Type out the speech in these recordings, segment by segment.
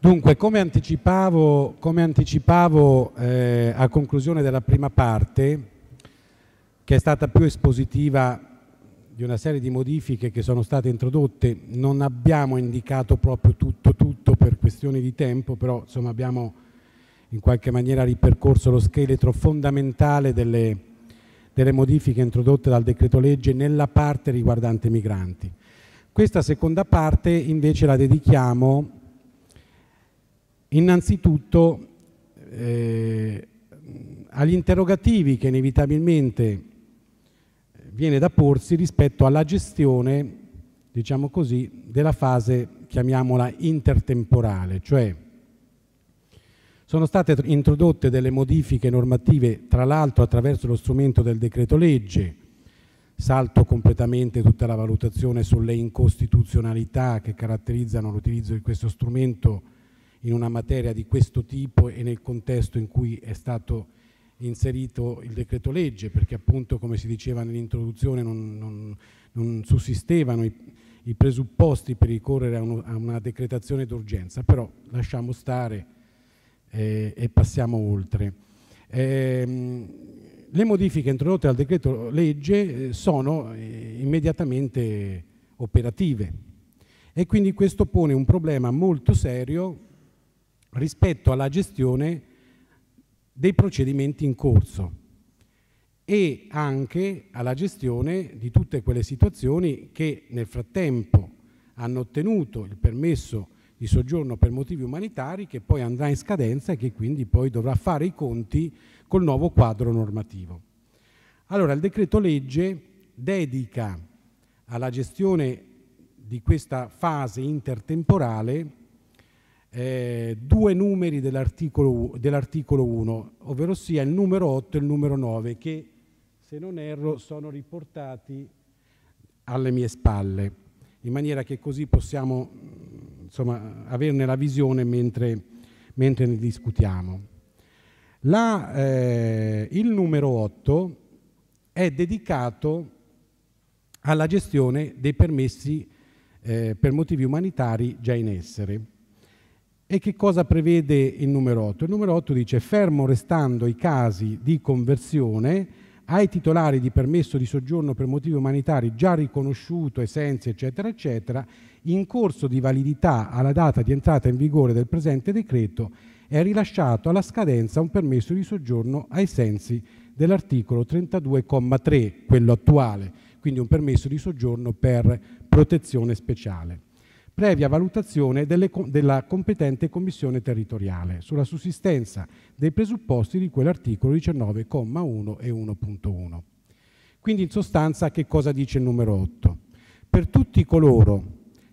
Dunque, come anticipavo, come anticipavo eh, a conclusione della prima parte, che è stata più espositiva di una serie di modifiche che sono state introdotte, non abbiamo indicato proprio tutto, tutto per questioni di tempo, però insomma, abbiamo in qualche maniera ripercorso lo scheletro fondamentale delle, delle modifiche introdotte dal decreto legge nella parte riguardante i migranti. Questa seconda parte invece la dedichiamo Innanzitutto eh, agli interrogativi che inevitabilmente eh, viene da porsi rispetto alla gestione, diciamo così, della fase, chiamiamola intertemporale, cioè sono state introdotte delle modifiche normative, tra l'altro attraverso lo strumento del decreto legge, salto completamente tutta la valutazione sulle incostituzionalità che caratterizzano l'utilizzo di questo strumento in una materia di questo tipo e nel contesto in cui è stato inserito il decreto legge, perché appunto come si diceva nell'introduzione non, non, non, sussistevano i, i, presupposti per ricorrere a, uno, a una decretazione d'urgenza, però lasciamo stare eh, e passiamo oltre. Ehm, le modifiche introdotte al decreto legge eh, sono eh, immediatamente operative e quindi questo pone un problema molto serio rispetto alla gestione dei procedimenti in corso e anche alla gestione di tutte quelle situazioni che nel frattempo hanno ottenuto il permesso di soggiorno per motivi umanitari che poi andrà in scadenza e che quindi poi dovrà fare i conti col nuovo quadro normativo. Allora il decreto legge dedica alla gestione di questa fase intertemporale eh, due numeri dell'articolo, dell'articolo 1, ovvero sia il numero 8 e il numero 9, che se non erro sono riportati alle mie spalle, in maniera che così possiamo mm, insomma, averne la visione mentre, mentre ne discutiamo. La, eh, il numero 8 è dedicato alla gestione dei permessi eh, per motivi umanitari già in essere. E che cosa prevede il numero 8? Il numero 8 dice fermo restando i casi di conversione ai titolari di permesso di soggiorno per motivi umanitari già riconosciuto, essenze, eccetera, eccetera, in corso di validità alla data di entrata in vigore del presente decreto, è rilasciato alla scadenza un permesso di soggiorno ai sensi dell'articolo 32,3, quello attuale, quindi un permesso di soggiorno per protezione speciale previa valutazione delle, della competente commissione territoriale sulla sussistenza dei presupposti di quell'articolo 19,1 e 1.1. Quindi in sostanza che cosa dice il numero 8? Per tutti coloro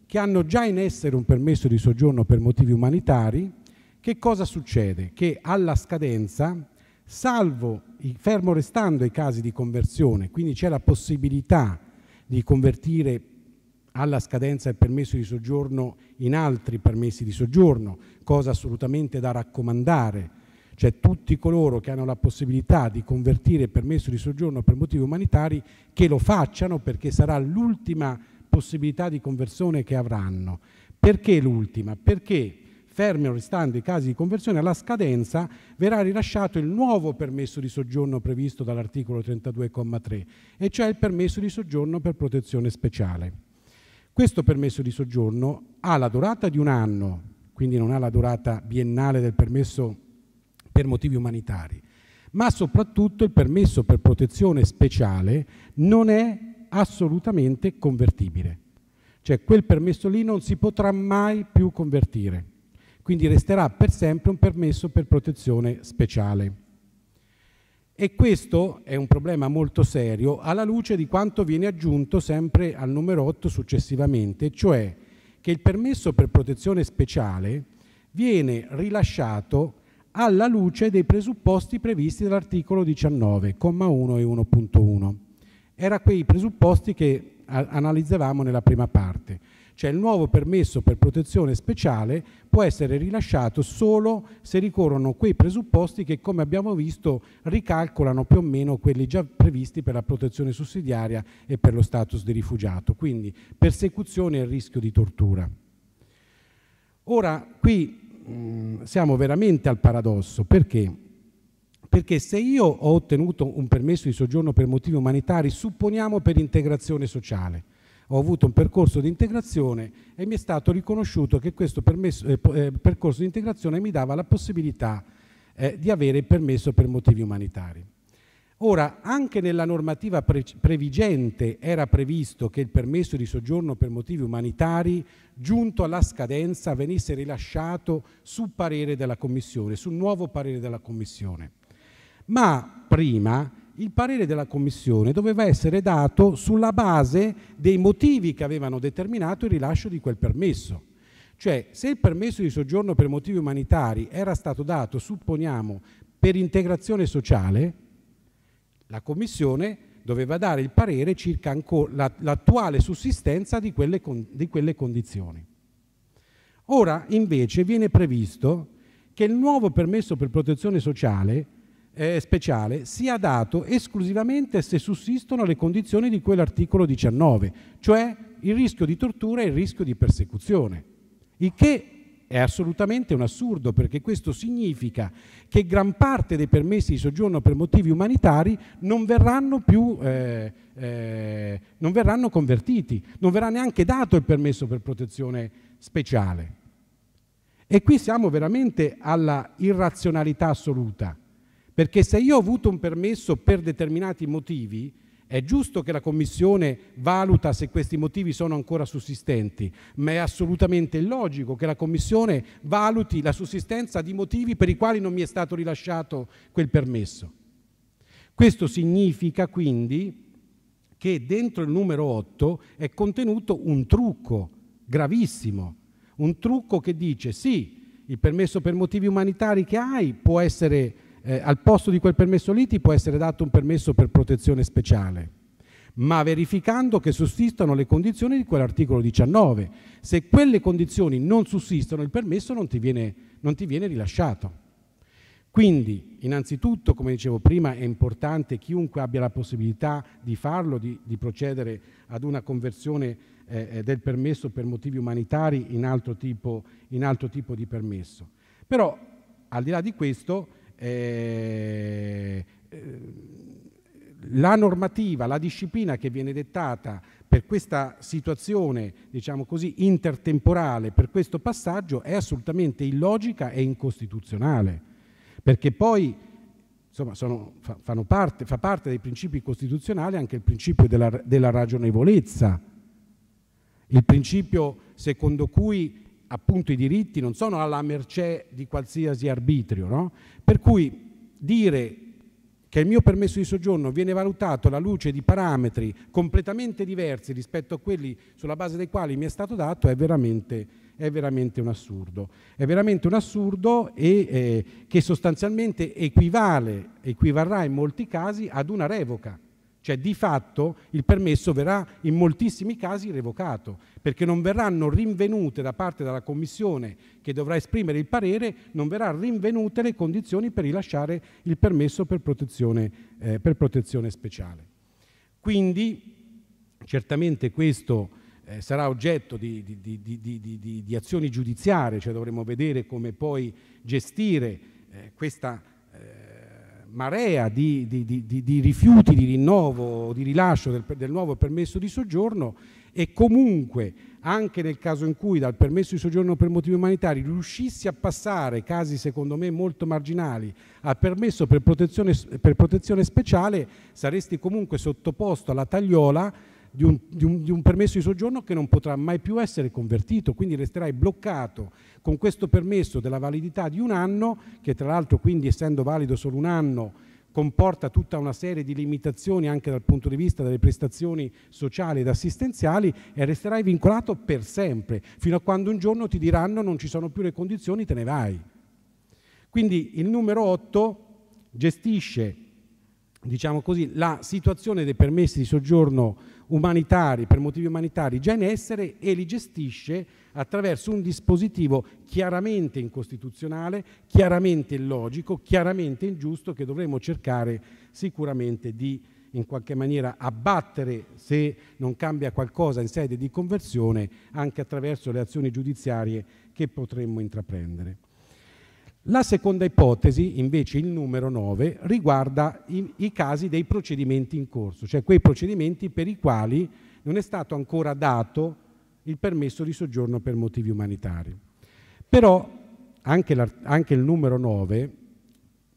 che hanno già in essere un permesso di soggiorno per motivi umanitari, che cosa succede? Che alla scadenza, salvo fermo restando i casi di conversione, quindi c'è la possibilità di convertire alla scadenza del permesso di soggiorno in altri permessi di soggiorno, cosa assolutamente da raccomandare. Cioè tutti coloro che hanno la possibilità di convertire il permesso di soggiorno per motivi umanitari che lo facciano perché sarà l'ultima possibilità di conversione che avranno. Perché l'ultima? Perché fermi o restanti i casi di conversione, alla scadenza verrà rilasciato il nuovo permesso di soggiorno previsto dall'articolo 32,3, e cioè il permesso di soggiorno per protezione speciale. Questo permesso di soggiorno ha la durata di un anno, quindi non ha la durata biennale del permesso per motivi umanitari, ma soprattutto il permesso per protezione speciale non è assolutamente convertibile. Cioè quel permesso lì non si potrà mai più convertire, quindi resterà per sempre un permesso per protezione speciale. E questo è un problema molto serio alla luce di quanto viene aggiunto sempre al numero 8 successivamente, cioè che il permesso per protezione speciale viene rilasciato alla luce dei presupposti previsti dall'articolo 19,1 e 1.1. Era quei presupposti che analizzavamo nella prima parte cioè il nuovo permesso per protezione speciale può essere rilasciato solo se ricorrono quei presupposti che come abbiamo visto ricalcolano più o meno quelli già previsti per la protezione sussidiaria e per lo status di rifugiato, quindi persecuzione e rischio di tortura. Ora qui mh, mm, siamo veramente al paradosso, perché? perché se io ho ottenuto un permesso di soggiorno per motivi umanitari, supponiamo per integrazione sociale, ho avuto un percorso di integrazione e mi è stato riconosciuto che questo permesso, eh, eh, percorso di integrazione mi dava la possibilità eh, di avere il permesso per motivi umanitari. Ora, anche nella normativa pre previgente era previsto che il permesso di soggiorno per motivi umanitari, giunto alla scadenza, venisse rilasciato su parere della Commissione, sul nuovo parere della Commissione. Ma prima il parere della Commissione doveva essere dato sulla base dei motivi che avevano determinato il rilascio di quel permesso. Cioè, se il permesso di soggiorno per motivi umanitari era stato dato, supponiamo, per integrazione sociale, la Commissione doveva dare il parere circa l'attuale sussistenza di quelle, di quelle condizioni. Ora, invece, viene previsto che il nuovo permesso per protezione sociale eh, speciale sia dato esclusivamente se sussistono le condizioni di quell'articolo 19, cioè il rischio di tortura e il rischio di persecuzione, il che è assolutamente un assurdo perché questo significa che gran parte dei permessi di soggiorno per motivi umanitari non verranno più eh, eh, non verranno convertiti, non verrà neanche dato il permesso per protezione speciale. E qui siamo veramente alla irrazionalità assoluta. Perché se io ho avuto un permesso per determinati motivi, è giusto che la Commissione valuta se questi motivi sono ancora sussistenti, ma è assolutamente illogico che la Commissione valuti la sussistenza di motivi per i quali non mi è stato rilasciato quel permesso. Questo significa quindi che dentro il numero 8 è contenuto un trucco gravissimo, un trucco che dice sì, il permesso per motivi umanitari che hai può essere eh, al posto di quel permesso lì ti può essere dato un permesso per protezione speciale, ma verificando che sussistano le condizioni di quell'articolo 19. Se quelle condizioni non sussistono, il permesso non ti viene, non ti viene rilasciato. Quindi, innanzitutto, come dicevo prima, è importante chiunque abbia la possibilità di farlo, di, di procedere ad una conversione eh, eh, del permesso per motivi umanitari in altro, tipo, in altro tipo di permesso. Però, al di là di questo, eh, eh, la normativa, la disciplina che viene dettata per questa situazione, diciamo così, intertemporale, per questo passaggio, è assolutamente illogica e incostituzionale, perché poi insomma, sono, fa, parte, fa, parte, dei principi costituzionali anche il principio della, della ragionevolezza, il principio secondo cui appunto i diritti non sono alla mercé di qualsiasi arbitrio, no? per cui dire che il mio permesso di soggiorno viene valutato alla luce di parametri completamente diversi rispetto a quelli sulla base dei quali mi è stato dato è veramente, è veramente un assurdo. È veramente un assurdo e, eh, che sostanzialmente equivale, equivarrà in molti casi ad una revoca cioè di fatto il permesso verrà in moltissimi casi revocato perché non verranno rinvenute da parte della Commissione che dovrà esprimere il parere, non verranno rinvenute le condizioni per rilasciare il permesso per protezione, eh, per protezione speciale. Quindi certamente questo eh, sarà oggetto di, di, di, di, azioni giudiziarie, cioè dovremo vedere come poi gestire eh, questa eh, marea di, di, di, di, rifiuti di rinnovo, di rilascio del, del nuovo permesso di soggiorno e comunque anche nel caso in cui dal permesso di soggiorno per motivi umanitari riuscissi a passare, casi secondo me molto marginali, al permesso per protezione, per protezione speciale, saresti comunque sottoposto alla tagliola di un, di, un, di un, permesso di soggiorno che non potrà mai più essere convertito, quindi resterai bloccato con questo permesso della validità di un anno, che tra l'altro quindi essendo valido solo un anno comporta tutta una serie di limitazioni anche dal punto di vista delle prestazioni sociali ed assistenziali e resterai vincolato per sempre, fino a quando un giorno ti diranno non ci sono più le condizioni, te ne vai. Quindi il numero 8 gestisce diciamo così, la situazione dei permessi di soggiorno umanitari per motivi umanitari già in essere e li gestisce attraverso un dispositivo chiaramente incostituzionale, chiaramente illogico, chiaramente ingiusto che dovremmo cercare sicuramente di in qualche maniera abbattere se non cambia qualcosa in sede di conversione anche attraverso le azioni giudiziarie che potremmo intraprendere. La seconda ipotesi, invece il numero 9, riguarda i, i, casi dei procedimenti in corso, cioè quei procedimenti per i quali non è stato ancora dato il permesso di soggiorno per motivi umanitari. Però anche, la, anche il numero 9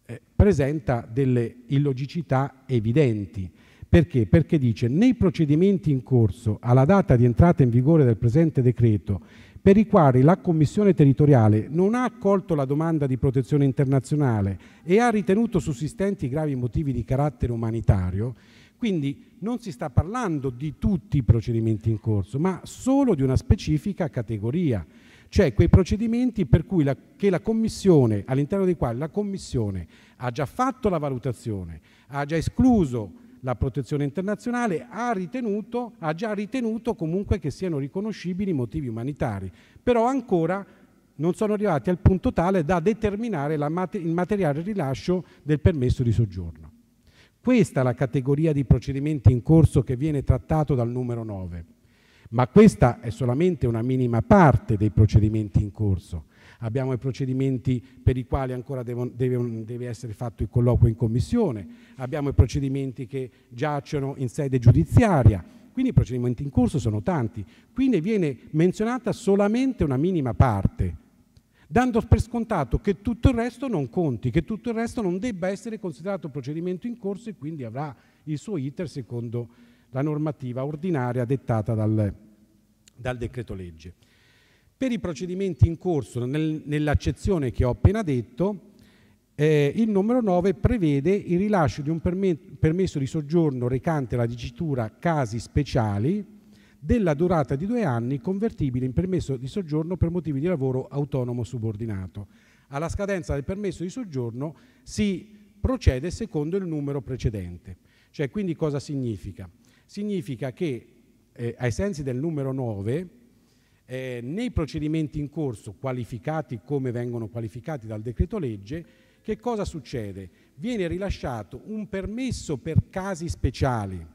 eh, presenta delle illogicità evidenti. Perché? Perché dice nei procedimenti in corso alla data di entrata in vigore del presente decreto per i quali la Commissione territoriale non ha accolto la domanda di protezione internazionale e ha ritenuto sussistenti gravi motivi di carattere umanitario, quindi non si sta parlando di tutti i procedimenti in corso, ma solo di una specifica categoria, cioè quei procedimenti per cui la, la Commissione, all'interno dei quali la Commissione ha già fatto la valutazione, ha già escluso la protezione internazionale ha, ritenuto, ha già ritenuto comunque che siano riconoscibili motivi umanitari, però ancora non sono arrivati al punto tale da determinare mate, il materiale rilascio del permesso di soggiorno. Questa è la categoria di procedimenti in corso che viene trattato dal numero 9, ma questa è solamente una minima parte dei procedimenti in corso abbiamo i procedimenti per i quali ancora devono, deve, deve, essere fatto il colloquio in commissione, abbiamo i procedimenti che giacciono in sede giudiziaria, quindi i procedimenti in corso sono tanti, qui ne viene menzionata solamente una minima parte dando per scontato che tutto il resto non conti, che tutto il resto non debba essere considerato procedimento in corso e quindi avrà il suo iter secondo la normativa ordinaria dettata dal, dal decreto legge. Per i procedimenti in corso, nel, nell'accezione che ho appena detto, eh, il numero 9 prevede il rilascio di un permesso di soggiorno recante la dicitura casi speciali della durata di due anni convertibile in permesso di soggiorno per motivi di lavoro autonomo subordinato. Alla scadenza del permesso di soggiorno si procede secondo il numero precedente. Cioè, quindi cosa significa? Significa che eh, ai sensi del numero 9 eh, nei procedimenti in corso, qualificati come vengono qualificati dal decreto legge, che cosa succede? Viene rilasciato un permesso per casi speciali,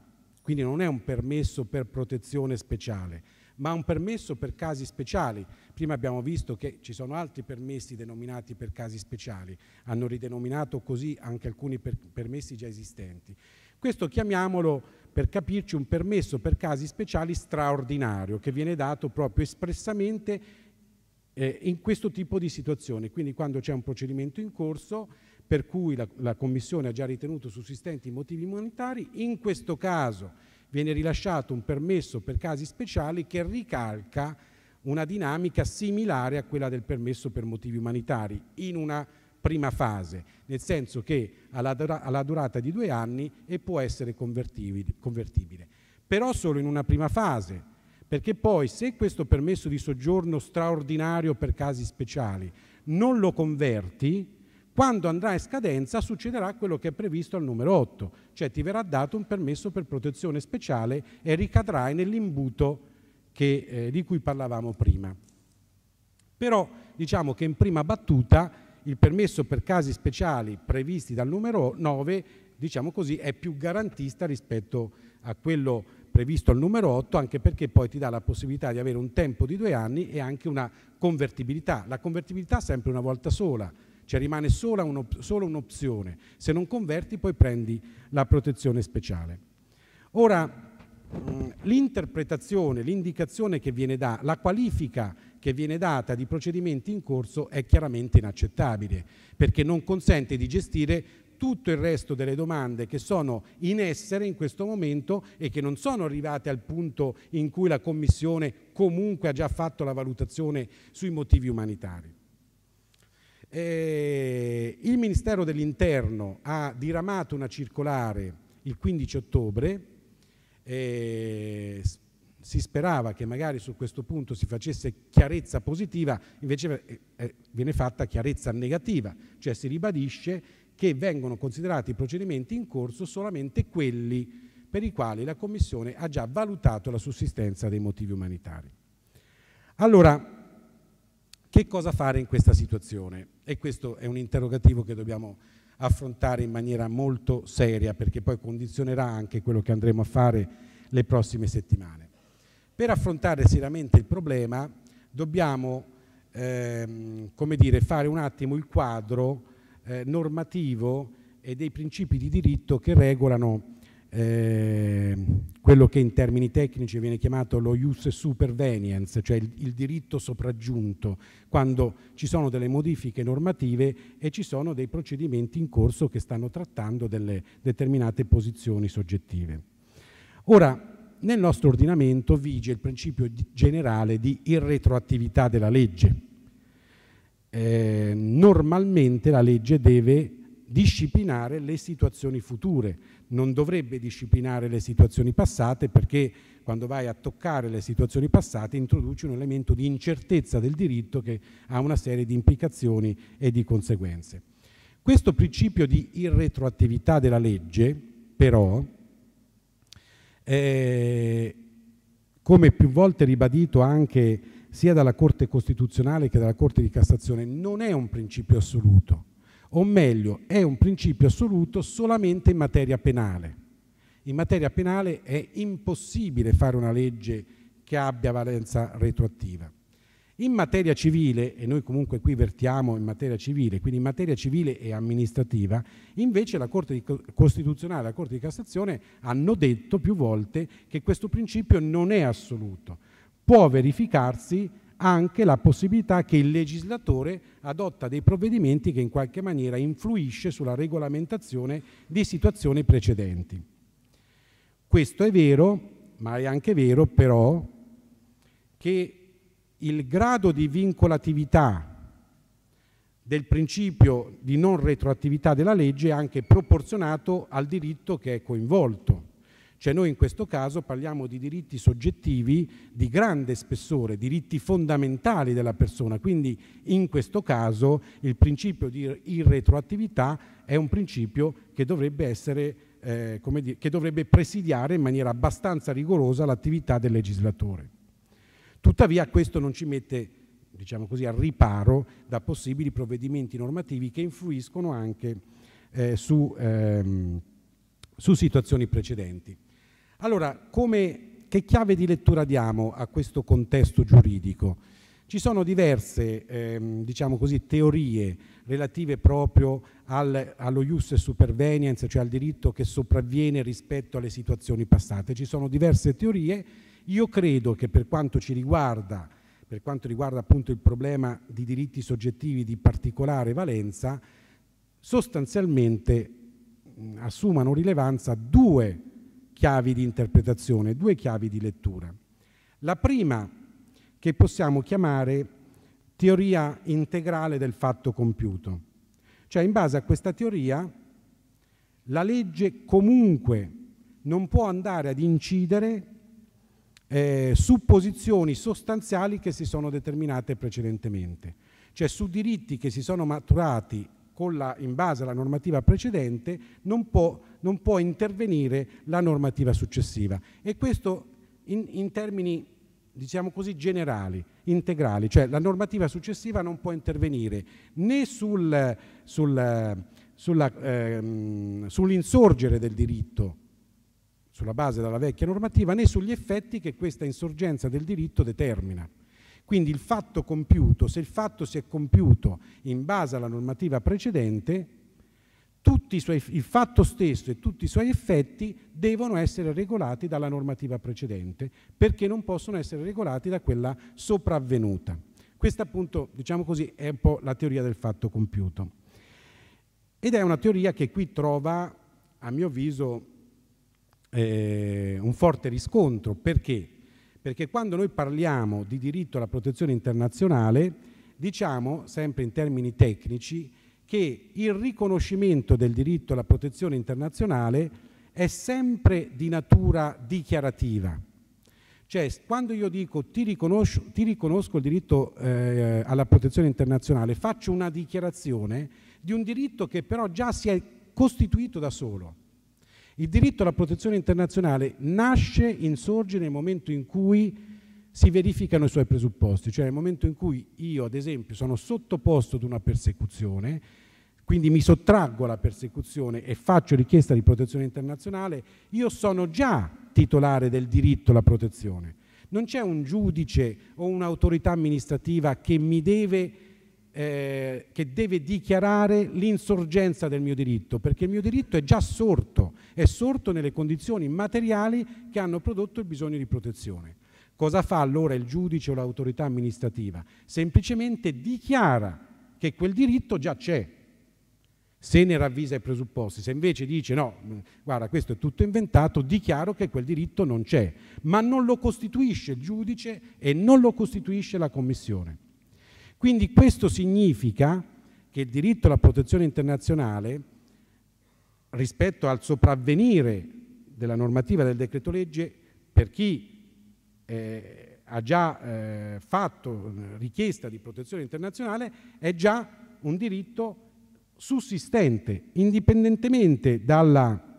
quindi non è un permesso per protezione speciale, ma un permesso per casi speciali. Prima abbiamo visto che ci sono altri permessi denominati per casi speciali, hanno ridenominato così anche alcuni per permessi già esistenti. Questo chiamiamolo per capirci un permesso per casi speciali straordinario che viene dato proprio espressamente eh, in questo tipo di situazione, quindi quando c'è un procedimento in corso per cui la, la Commissione ha già ritenuto sussistenti i motivi umanitari, in questo caso viene rilasciato un permesso per casi speciali che ricalca una dinamica similare a quella del permesso per motivi umanitari in una prima fase, nel senso che ha la, durata di due anni e può essere convertibile, però solo in una prima fase, perché poi se questo permesso di soggiorno straordinario per casi speciali non lo converti, quando andrà in scadenza succederà quello che è previsto al numero 8, cioè ti verrà dato un permesso per protezione speciale e ricadrai nell'imbuto che, eh, di cui parlavamo prima. Però diciamo che in prima battuta il permesso per casi speciali previsti dal numero 9, diciamo così, è più garantista rispetto a quello previsto al numero 8, anche perché poi ti dà la possibilità di avere un tempo di due anni e anche una convertibilità. La convertibilità sempre una volta sola, cioè rimane solo un'opzione. Se non converti poi prendi la protezione speciale. Ora, l'interpretazione, l'indicazione che viene data, la qualifica che viene data di procedimenti in corso è chiaramente inaccettabile perché non consente di gestire tutto il resto delle domande che sono in essere in questo momento e che non sono arrivate al punto in cui la Commissione comunque ha già fatto la valutazione sui motivi umanitari. Eh, il Ministero dell'Interno ha diramato una circolare il 15 ottobre eh, si sperava che magari su questo punto si facesse chiarezza positiva, invece eh, eh, viene fatta chiarezza negativa, cioè si ribadisce che vengono considerati i procedimenti in corso solamente quelli per i quali la Commissione ha già valutato la sussistenza dei motivi umanitari. Allora, che cosa fare in questa situazione? E questo è un interrogativo che dobbiamo affrontare in maniera molto seria perché poi condizionerà anche quello che andremo a fare le prossime settimane. Per affrontare seriamente il problema dobbiamo ehm, dire, fare un attimo il quadro eh, normativo e dei principi di diritto che regolano eh, quello che in termini tecnici viene chiamato lo ius supervenience, cioè il, il, diritto sopraggiunto, quando ci sono delle modifiche normative e ci sono dei procedimenti in corso che stanno trattando delle determinate posizioni soggettive. Ora, nel nostro ordinamento vige il principio generale di irretroattività della legge. Eh, normalmente la legge deve disciplinare le situazioni future, non dovrebbe disciplinare le situazioni passate perché quando vai a toccare le situazioni passate introduci un elemento di incertezza del diritto che ha una serie di implicazioni e di conseguenze. Questo principio di irretroattività della legge, però, eh, come più volte ribadito anche sia dalla Corte Costituzionale che dalla Corte di Cassazione, non è un principio assoluto, o meglio, è un principio assoluto solamente in materia penale. In materia penale è impossibile fare una legge che abbia valenza retroattiva. In materia civile, e noi comunque qui vertiamo in materia civile, quindi in materia civile e amministrativa, invece la Corte Costituzionale e la Corte di Cassazione hanno detto più volte che questo principio non è assoluto. Può verificarsi anche la possibilità che il legislatore adotta dei provvedimenti che in qualche maniera influisce sulla regolamentazione di situazioni precedenti. Questo è vero, ma è anche vero però che il grado di vincolatività del principio di non retroattività della legge è anche proporzionato al diritto che è coinvolto. Cioè noi in questo caso parliamo di diritti soggettivi di grande spessore, diritti fondamentali della persona, quindi in questo caso il principio di irretroattività è un principio che dovrebbe, essere, eh, dire, che dovrebbe presidiare in maniera abbastanza rigorosa l'attività del legislatore. Tuttavia questo non ci mette diciamo così, al riparo da possibili provvedimenti normativi che influiscono anche eh, su, ehm, su, situazioni precedenti. Allora, come, che chiave di lettura diamo a questo contesto giuridico? Ci sono diverse ehm, diciamo così, teorie relative proprio al, allo ius supervenience, cioè al diritto che sopravviene rispetto alle situazioni passate. Ci sono diverse teorie io credo che per quanto ci riguarda, per quanto riguarda appunto il problema di diritti soggettivi di particolare valenza, sostanzialmente mh, assumano rilevanza due chiavi di interpretazione, due chiavi di lettura. La prima che possiamo chiamare teoria integrale del fatto compiuto, cioè in base a questa teoria la legge comunque non può andare ad incidere eh, supposizioni sostanziali che si sono determinate precedentemente, cioè su diritti che si sono maturati la, in base alla normativa precedente non può, non può, intervenire la normativa successiva e questo in, in termini diciamo così, generali, integrali, cioè la normativa successiva non può intervenire né sul, sul, ehm, sull'insorgere eh, sull del diritto sulla base della vecchia normativa, né sugli effetti che questa insorgenza del diritto determina. Quindi il fatto compiuto, se il fatto si è compiuto in base alla normativa precedente, suoi, il fatto stesso e tutti i suoi effetti devono essere regolati dalla normativa precedente, perché non possono essere regolati da quella sopravvenuta. Questa appunto, diciamo così, è un po' la teoria del fatto compiuto. Ed è una teoria che qui trova, a mio avviso, eh, un forte riscontro. Perché? Perché quando noi parliamo di diritto alla protezione internazionale, diciamo, sempre in termini tecnici, che il riconoscimento del diritto alla protezione internazionale è sempre di natura dichiarativa. Cioè, quando io dico ti riconosco, ti riconosco il diritto eh, alla protezione internazionale, faccio una dichiarazione di un diritto che però già si è costituito da solo. Il diritto alla protezione internazionale nasce, insorge nel momento in cui si verificano i suoi presupposti, cioè nel momento in cui io, ad esempio, sono sottoposto ad una persecuzione, quindi mi sottraggo alla persecuzione e faccio richiesta di protezione internazionale, io sono già titolare del diritto alla protezione. Non c'è un giudice o un'autorità amministrativa che mi deve eh, che deve dichiarare l'insorgenza del mio diritto, perché il mio diritto è già sorto, è sorto nelle condizioni materiali che hanno prodotto il bisogno di protezione. Cosa fa allora il giudice o l'autorità amministrativa? Semplicemente dichiara che quel diritto già c'è, se ne ravvisa i presupposti. Se invece dice no, mm, guarda, questo è tutto inventato, dichiaro che quel diritto non c'è, ma non lo costituisce il giudice e non lo costituisce la Commissione. Quindi questo significa che il diritto alla protezione internazionale rispetto al sopravvenire della normativa del decreto legge per chi eh, ha già eh, fatto eh, richiesta di protezione internazionale è già un diritto sussistente indipendentemente dalla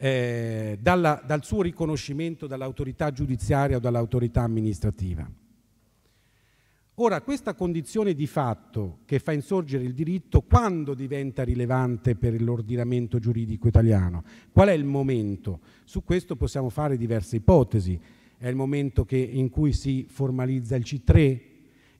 eh, dalla, dal suo riconoscimento dall'autorità giudiziaria o dall'autorità amministrativa. Ora, questa condizione di fatto che fa insorgere il diritto, quando diventa rilevante per l'ordinamento giuridico italiano? Qual è il momento? Su questo possiamo fare diverse ipotesi. È il momento che, in cui si formalizza il C3?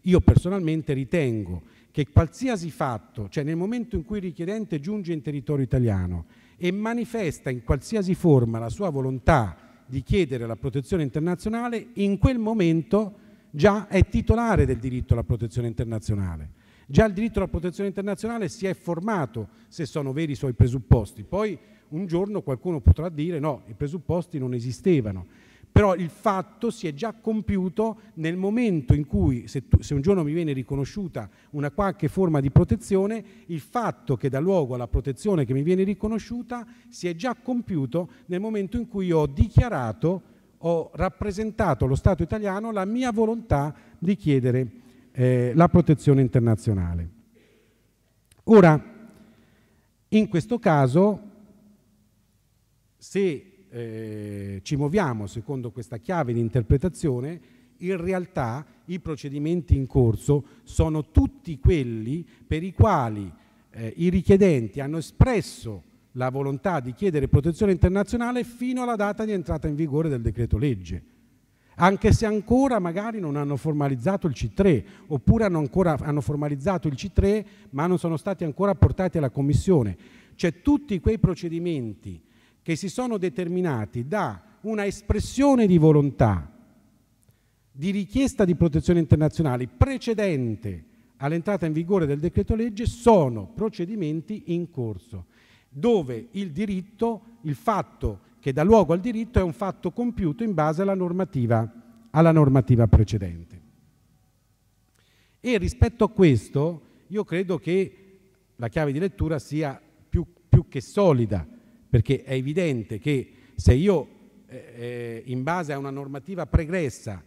Io personalmente ritengo che qualsiasi fatto, cioè nel momento in cui il richiedente giunge in territorio italiano e manifesta in qualsiasi forma la sua volontà di chiedere la protezione internazionale, in quel momento già è titolare del diritto alla protezione internazionale. Già il diritto alla protezione internazionale si è formato se sono veri i suoi presupposti. Poi un giorno qualcuno potrà dire no, i presupposti non esistevano. Però il fatto si è già compiuto nel momento in cui, se, tu, se, un giorno mi viene riconosciuta una qualche forma di protezione, il fatto che dà luogo alla protezione che mi viene riconosciuta si è già compiuto nel momento in cui io ho dichiarato ho rappresentato allo Stato italiano la mia volontà di chiedere eh, la protezione internazionale. Ora, in questo caso, se eh, ci muoviamo secondo questa chiave di interpretazione, in realtà i procedimenti in corso sono tutti quelli per i quali eh, i richiedenti hanno espresso la volontà di chiedere protezione internazionale fino alla data di entrata in vigore del decreto legge, anche se ancora magari non hanno formalizzato il C3, oppure hanno, ancora, hanno formalizzato il C3 ma non sono stati ancora portati alla Commissione. Cioè tutti quei procedimenti che si sono determinati da una espressione di volontà di richiesta di protezione internazionale precedente all'entrata in vigore del decreto legge sono procedimenti in corso dove il diritto, il fatto che dà luogo al diritto è un fatto compiuto in base alla normativa, alla normativa precedente. E rispetto a questo io credo che la chiave di lettura sia più, più che solida, perché è evidente che se io eh, eh in base a una normativa pregressa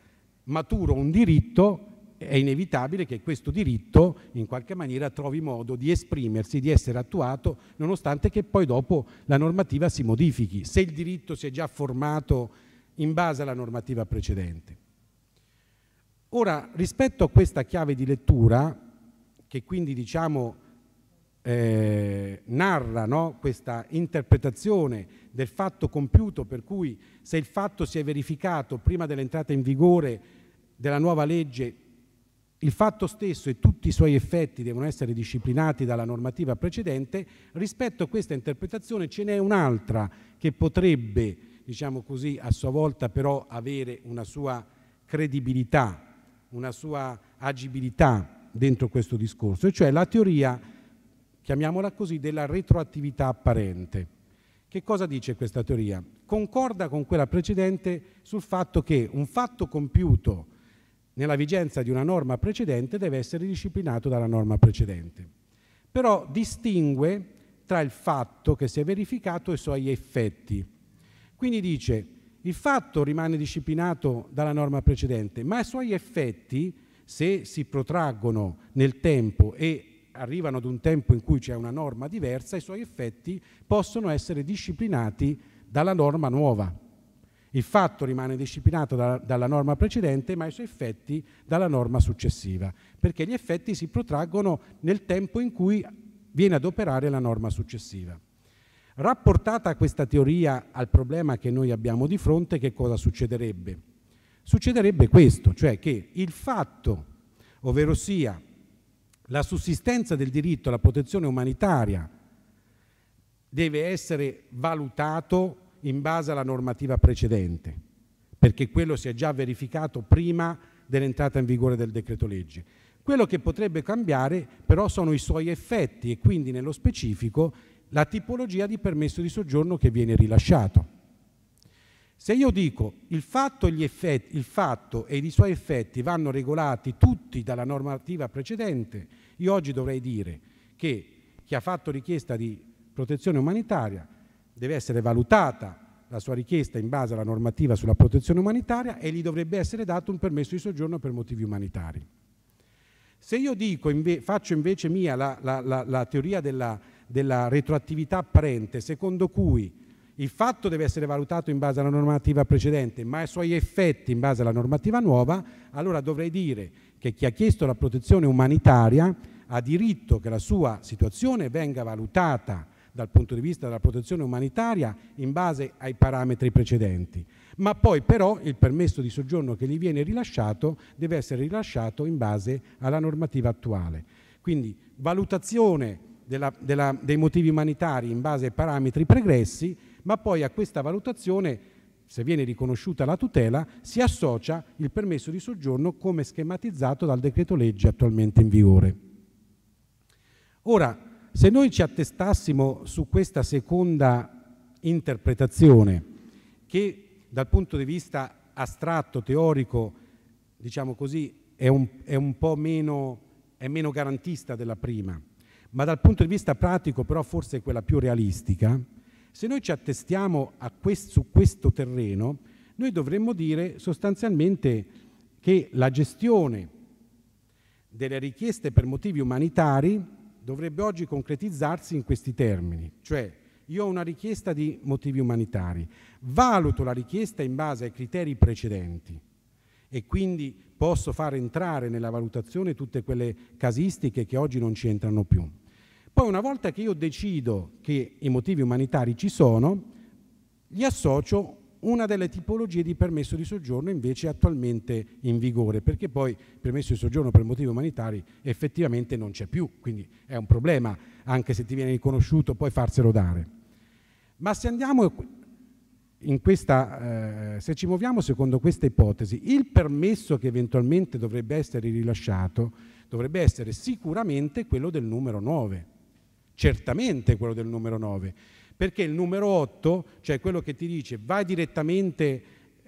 maturo un diritto, è inevitabile che questo diritto in qualche maniera trovi modo di esprimersi, di essere attuato, nonostante che poi dopo la normativa si modifichi, se il diritto si è già formato in base alla normativa precedente. Ora, rispetto a questa chiave di lettura, che quindi diciamo eh, narra no, questa interpretazione del fatto compiuto, per cui se il fatto si è verificato prima dell'entrata in vigore della nuova legge il fatto stesso e tutti i suoi effetti devono essere disciplinati dalla normativa precedente. Rispetto a questa interpretazione ce n'è un'altra che potrebbe, diciamo così, a sua volta però avere una sua credibilità, una sua agibilità dentro questo discorso, e cioè la teoria, chiamiamola così, della retroattività apparente. Che cosa dice questa teoria? Concorda con quella precedente sul fatto che un fatto compiuto nella vigenza di una norma precedente deve essere disciplinato dalla norma precedente. Però distingue tra il fatto che si è verificato e i suoi effetti. Quindi dice il fatto rimane disciplinato dalla norma precedente, ma i suoi effetti, se si protraggono nel tempo e arrivano ad un tempo in cui c'è una norma diversa, i suoi effetti possono essere disciplinati dalla norma nuova. Il fatto rimane disciplinato da, dalla norma precedente, ma i suoi effetti dalla norma successiva, perché gli effetti si protraggono nel tempo in cui viene ad operare la norma successiva. Rapportata questa teoria al problema che noi abbiamo di fronte, che cosa succederebbe? Succederebbe questo, cioè che il fatto, ovvero sia la sussistenza del diritto alla protezione umanitaria, deve essere valutato in base alla normativa precedente, perché quello si è già verificato prima dell'entrata in vigore del decreto legge. Quello che potrebbe cambiare però sono i suoi effetti e quindi nello specifico la tipologia di permesso di soggiorno che viene rilasciato. Se io dico il fatto, e, effetti, il fatto e i suoi effetti vanno regolati tutti dalla normativa precedente, io oggi dovrei dire che chi ha fatto richiesta di protezione umanitaria deve essere valutata la sua richiesta in base alla normativa sulla protezione umanitaria e gli dovrebbe essere dato un permesso di soggiorno per motivi umanitari. Se io dico, inve faccio invece mia la, la, la, la teoria della, della retroattività apparente, secondo cui il fatto deve essere valutato in base alla normativa precedente, ma ai suoi effetti in base alla normativa nuova, allora dovrei dire che chi ha chiesto la protezione umanitaria ha diritto che la sua situazione venga valutata dal punto di vista della protezione umanitaria in base ai parametri precedenti, ma poi però il permesso di soggiorno che gli viene rilasciato deve essere rilasciato in base alla normativa attuale. Quindi valutazione della, della, dei motivi umanitari in base ai parametri pregressi, ma poi a questa valutazione se viene riconosciuta la tutela, si associa il permesso di soggiorno come schematizzato dal decreto legge attualmente in vigore. Ora, se noi ci attestassimo su questa seconda interpretazione, che dal punto di vista astratto, teorico, diciamo così, è un, è un po' meno, meno garantista della prima, ma dal punto di vista pratico però forse è quella più realistica, se noi ci attestiamo quest su questo terreno, noi dovremmo dire sostanzialmente che la gestione delle richieste per motivi umanitari dovrebbe oggi concretizzarsi in questi termini, cioè io ho una richiesta di motivi umanitari, valuto la richiesta in base ai criteri precedenti e quindi posso far entrare nella valutazione tutte quelle casistiche che oggi non ci entrano più. Poi una volta che io decido che i motivi umanitari ci sono, gli associo una delle tipologie di permesso di soggiorno invece attualmente in vigore, perché poi il permesso di soggiorno per motivi umanitari effettivamente non c'è più, quindi è un problema anche se ti viene riconosciuto poi farselo dare. Ma se andiamo in questa, eh, se ci muoviamo secondo questa ipotesi, il permesso che eventualmente dovrebbe essere rilasciato dovrebbe essere sicuramente quello del numero 9, certamente quello del numero 9, perché il numero 8, cioè quello che ti dice vai direttamente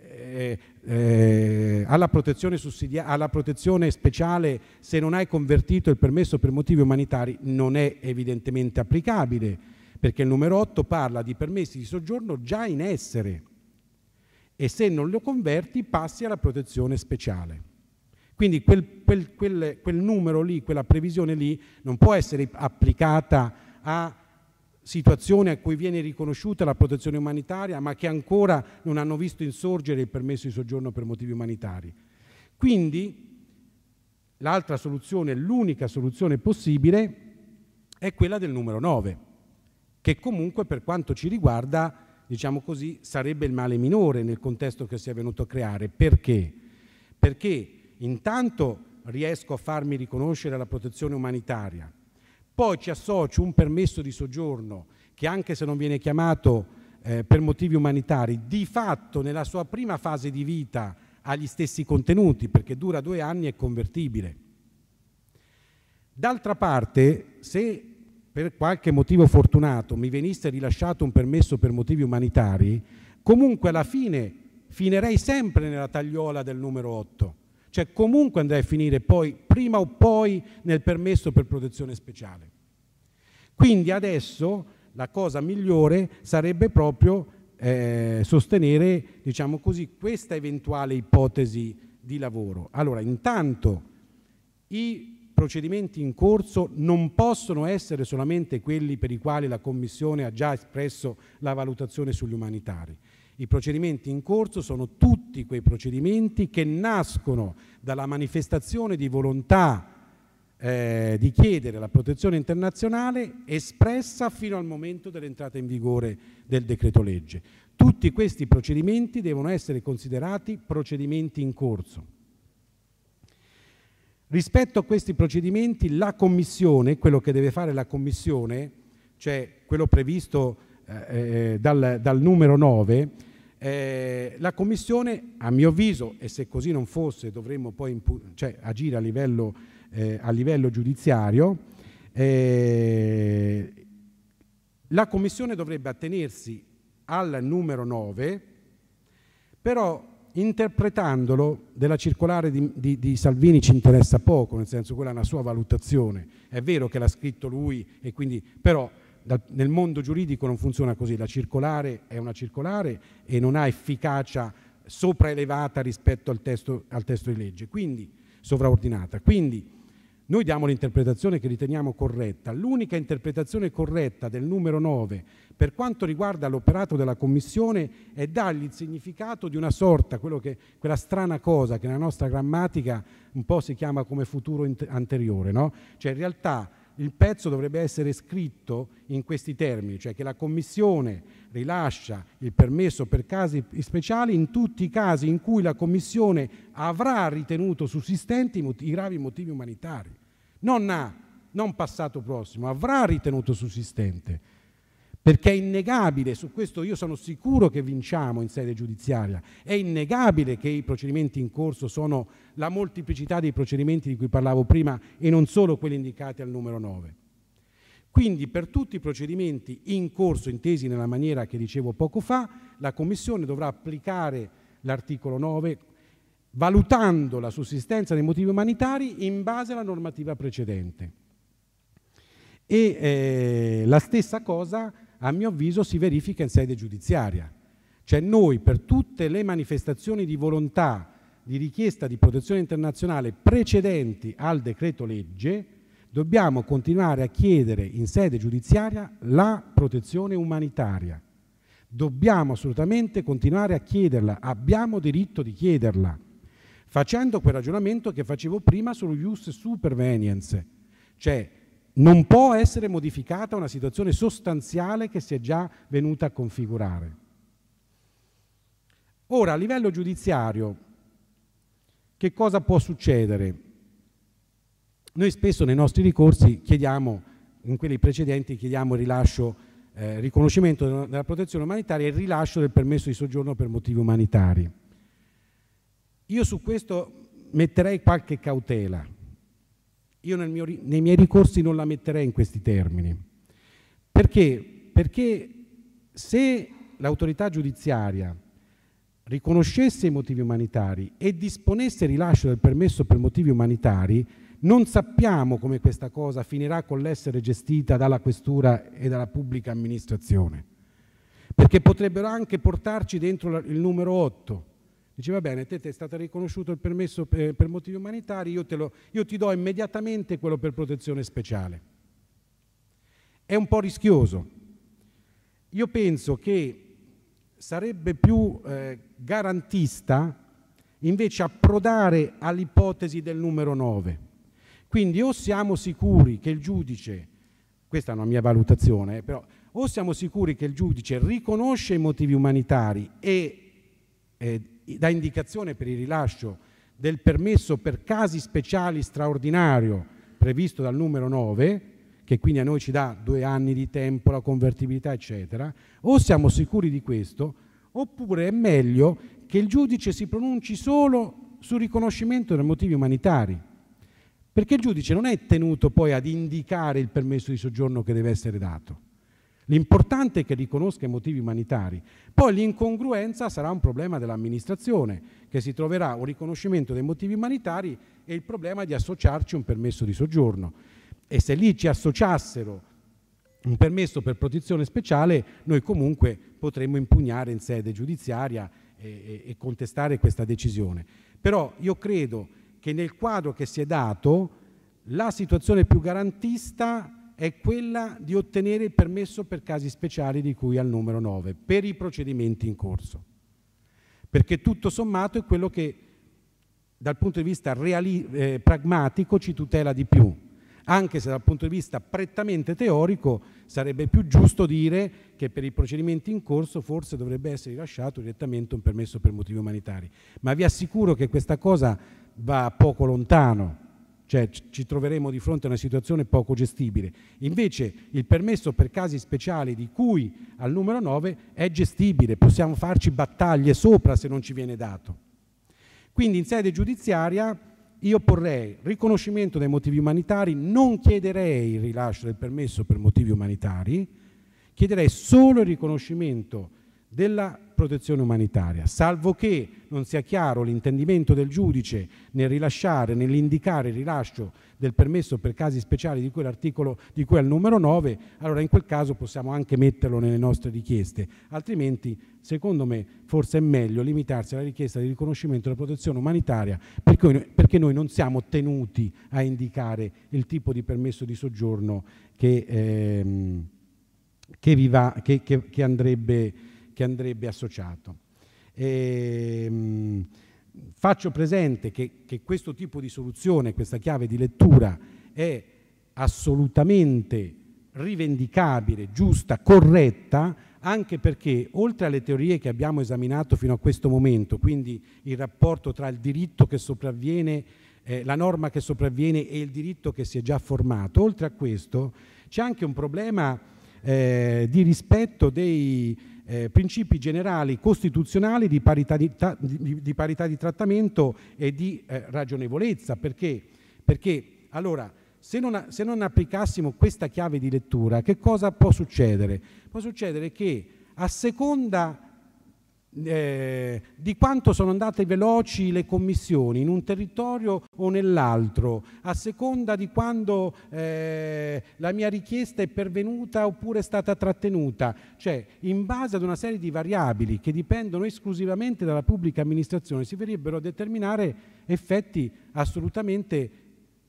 eh, eh, alla, protezione alla protezione speciale se non hai convertito il permesso per motivi umanitari, non è evidentemente applicabile, perché il numero 8 parla di permessi di soggiorno già in essere e se non lo converti passi alla protezione speciale. Quindi quel, quel, quel, quel, numero lì, quella previsione lì non può essere applicata a situazioni a cui viene riconosciuta la protezione umanitaria ma che ancora non hanno visto insorgere il permesso di soggiorno per motivi umanitari. Quindi l'altra soluzione, l'unica soluzione possibile è quella del numero 9, che comunque per quanto ci riguarda, diciamo così, sarebbe il male minore nel contesto che si è venuto a creare. Perché? Perché intanto riesco a farmi riconoscere la protezione umanitaria, poi ci associo un permesso di soggiorno che anche se non viene chiamato eh, per motivi umanitari, di fatto nella sua prima fase di vita ha gli stessi contenuti perché dura due anni e è convertibile. D'altra parte, se per qualche motivo fortunato mi venisse rilasciato un permesso per motivi umanitari, comunque alla fine finirei sempre nella tagliola del numero 8 cioè comunque andrai a finire poi, prima o poi, nel permesso per protezione speciale. Quindi adesso la cosa migliore sarebbe proprio eh, sostenere, diciamo così, questa eventuale ipotesi di lavoro. Allora, intanto i procedimenti in corso non possono essere solamente quelli per i quali la Commissione ha già espresso la valutazione sugli umanitari, i procedimenti in corso sono tutti quei procedimenti che nascono dalla manifestazione di volontà eh, di chiedere la protezione internazionale espressa fino al momento dell'entrata in vigore del decreto legge. Tutti questi procedimenti devono essere considerati procedimenti in corso. Rispetto a questi procedimenti la Commissione, quello che deve fare la Commissione, cioè quello previsto eh, eh, dal, dal, numero 9, eh, la Commissione, a mio avviso, e se così non fosse dovremmo poi cioè, agire a livello, eh, a livello giudiziario, eh, la Commissione dovrebbe attenersi al numero 9, però interpretandolo della circolare di, di, di, Salvini ci interessa poco, nel senso quella è una sua valutazione, è vero che l'ha scritto lui e quindi però da, nel mondo giuridico non funziona così, la circolare è una circolare e non ha efficacia sopraelevata rispetto al testo, al testo di legge, quindi sovraordinata. Quindi noi diamo l'interpretazione che riteniamo corretta. L'unica interpretazione corretta del numero 9 per quanto riguarda l'operato della Commissione è dargli il significato di una sorta, che, quella strana cosa che nella nostra grammatica un po' si chiama come futuro anteriore, no? Cioè in realtà il pezzo dovrebbe essere scritto in questi termini, cioè che la Commissione rilascia il permesso per casi speciali in tutti i casi in cui la Commissione avrà ritenuto sussistenti i gravi motivi umanitari. Non ha, non passato prossimo, avrà ritenuto sussistente perché è innegabile, su questo io sono sicuro che vinciamo in sede giudiziaria, è innegabile che i procedimenti in corso sono la moltiplicità dei procedimenti di cui parlavo prima e non solo quelli indicati al numero 9. Quindi per tutti i procedimenti in corso intesi nella maniera che dicevo poco fa, la Commissione dovrà applicare l'articolo 9 valutando la sussistenza dei motivi umanitari in base alla normativa precedente. E eh, la stessa cosa a mio avviso si verifica in sede giudiziaria. Cioè noi per tutte le manifestazioni di volontà di richiesta di protezione internazionale precedenti al decreto legge, dobbiamo continuare a chiedere in sede giudiziaria la protezione umanitaria. Dobbiamo assolutamente continuare a chiederla, abbiamo diritto di chiederla, facendo quel ragionamento che facevo prima sullo ius supervenience, cioè non può essere modificata una situazione sostanziale che si è già venuta a configurare. Ora, a livello giudiziario, che cosa può succedere? Noi spesso nei nostri ricorsi chiediamo, in quelli precedenti, chiediamo il rilascio, eh, riconoscimento della protezione umanitaria e il rilascio del permesso di soggiorno per motivi umanitari. Io su questo metterei qualche cautela, io mio, nei miei ricorsi non la metterei in questi termini. Perché? Perché se l'autorità giudiziaria riconoscesse i motivi umanitari e disponesse il rilascio del permesso per motivi umanitari, non sappiamo come questa cosa finirà con l'essere gestita dalla questura e dalla pubblica amministrazione, perché potrebbero anche portarci dentro il numero 8, Dice va bene, te, te è stato riconosciuto il permesso per, eh, per motivi umanitari, io, lo, io ti do immediatamente quello per protezione speciale. È un po' rischioso. Io penso che sarebbe più eh, garantista invece approdare all'ipotesi del numero 9. Quindi o siamo sicuri che il giudice, questa è una mia valutazione, eh, però o siamo sicuri che il giudice riconosce i motivi umanitari e eh, dà indicazione per il rilascio del permesso per casi speciali straordinario previsto dal numero 9, che quindi a noi ci dà due anni di tempo, la convertibilità, eccetera, o siamo sicuri di questo, oppure è meglio che il giudice si pronunci solo sul riconoscimento dei motivi umanitari, perché il giudice non è tenuto poi ad indicare il permesso di soggiorno che deve essere dato. L'importante è che riconosca i motivi umanitari. Poi l'incongruenza sarà un problema dell'amministrazione, che si troverà un riconoscimento dei motivi umanitari e il problema di associarci un permesso di soggiorno. E se lì ci associassero un permesso per protezione speciale, noi comunque potremmo impugnare in sede giudiziaria e, e contestare questa decisione. Però io credo che nel quadro che si è dato la situazione più garantista è quella di ottenere il permesso per casi speciali di cui al numero 9, per i procedimenti in corso. Perché tutto sommato è quello che dal punto di vista reali, eh, pragmatico ci tutela di più, anche se dal punto di vista prettamente teorico sarebbe più giusto dire che per i procedimenti in corso forse dovrebbe essere rilasciato direttamente un permesso per motivi umanitari. Ma vi assicuro che questa cosa va poco lontano cioè ci troveremo di fronte a una situazione poco gestibile. Invece il permesso per casi speciali di cui al numero 9 è gestibile, possiamo farci battaglie sopra se non ci viene dato. Quindi in sede giudiziaria io porrei riconoscimento dei motivi umanitari, non chiederei il rilascio del permesso per motivi umanitari, chiederei solo il riconoscimento della protezione umanitaria, salvo che non sia chiaro l'intendimento del giudice nel rilasciare, nell'indicare il rilascio del permesso per casi speciali di quell'articolo di cui al numero 9, allora in quel caso possiamo anche metterlo nelle nostre richieste, altrimenti secondo me forse è meglio limitarsi alla richiesta di riconoscimento della protezione umanitaria perché noi, perché noi non siamo tenuti a indicare il tipo di permesso di soggiorno che, ehm, che, vi va, che, che andrebbe che andrebbe associato. E, ehm, mh, faccio presente che, che, questo tipo di soluzione, questa chiave di lettura è assolutamente rivendicabile, giusta, corretta, anche perché oltre alle teorie che abbiamo esaminato fino a questo momento, quindi il rapporto tra il diritto che sopravviene, eh, la norma che sopravviene e il diritto che si è già formato, oltre a questo c'è anche un problema eh, di rispetto dei, eh, principi generali costituzionali di parità di, di, di, parità di trattamento e di eh, ragionevolezza. Perché? Perché allora, se non, se non applicassimo questa chiave di lettura, che cosa può succedere? Può succedere che a seconda eh, di quanto sono andate veloci le commissioni in un territorio o nell'altro, a seconda di quando eh, la mia richiesta è pervenuta oppure è stata trattenuta, cioè in base ad una serie di variabili che dipendono esclusivamente dalla pubblica amministrazione si verrebbero a determinare effetti assolutamente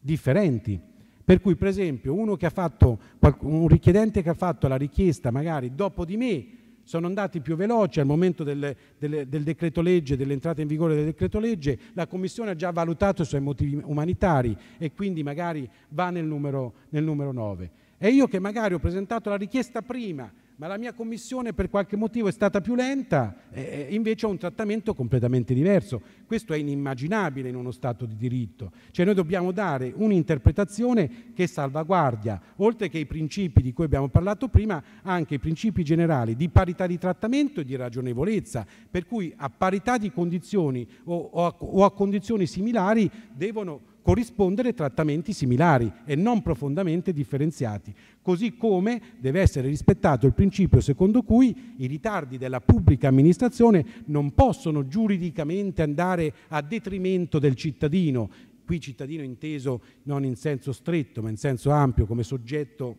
differenti. Per cui, per esempio, uno che ha fatto, un richiedente che ha fatto la richiesta magari dopo di me sono andati più veloci al momento del, del, del decreto legge, dell'entrata in vigore del decreto legge, la Commissione ha già valutato i suoi motivi umanitari e quindi magari va nel numero, nel numero 9. E io che magari ho presentato la richiesta prima ma la mia commissione per qualche motivo è stata più lenta, eh, invece ho un trattamento completamente diverso. Questo è inimmaginabile in uno Stato di diritto. Cioè noi dobbiamo dare un'interpretazione che salvaguardia, oltre che i principi di cui abbiamo parlato prima, anche i principi generali di parità di trattamento e di ragionevolezza, per cui a parità di condizioni o, o, a, o a condizioni similari devono corrispondere trattamenti similari e non profondamente differenziati, così come deve essere rispettato il principio secondo cui i ritardi della pubblica amministrazione non possono giuridicamente andare a detrimento del cittadino, qui cittadino inteso non in senso stretto ma in senso ampio come soggetto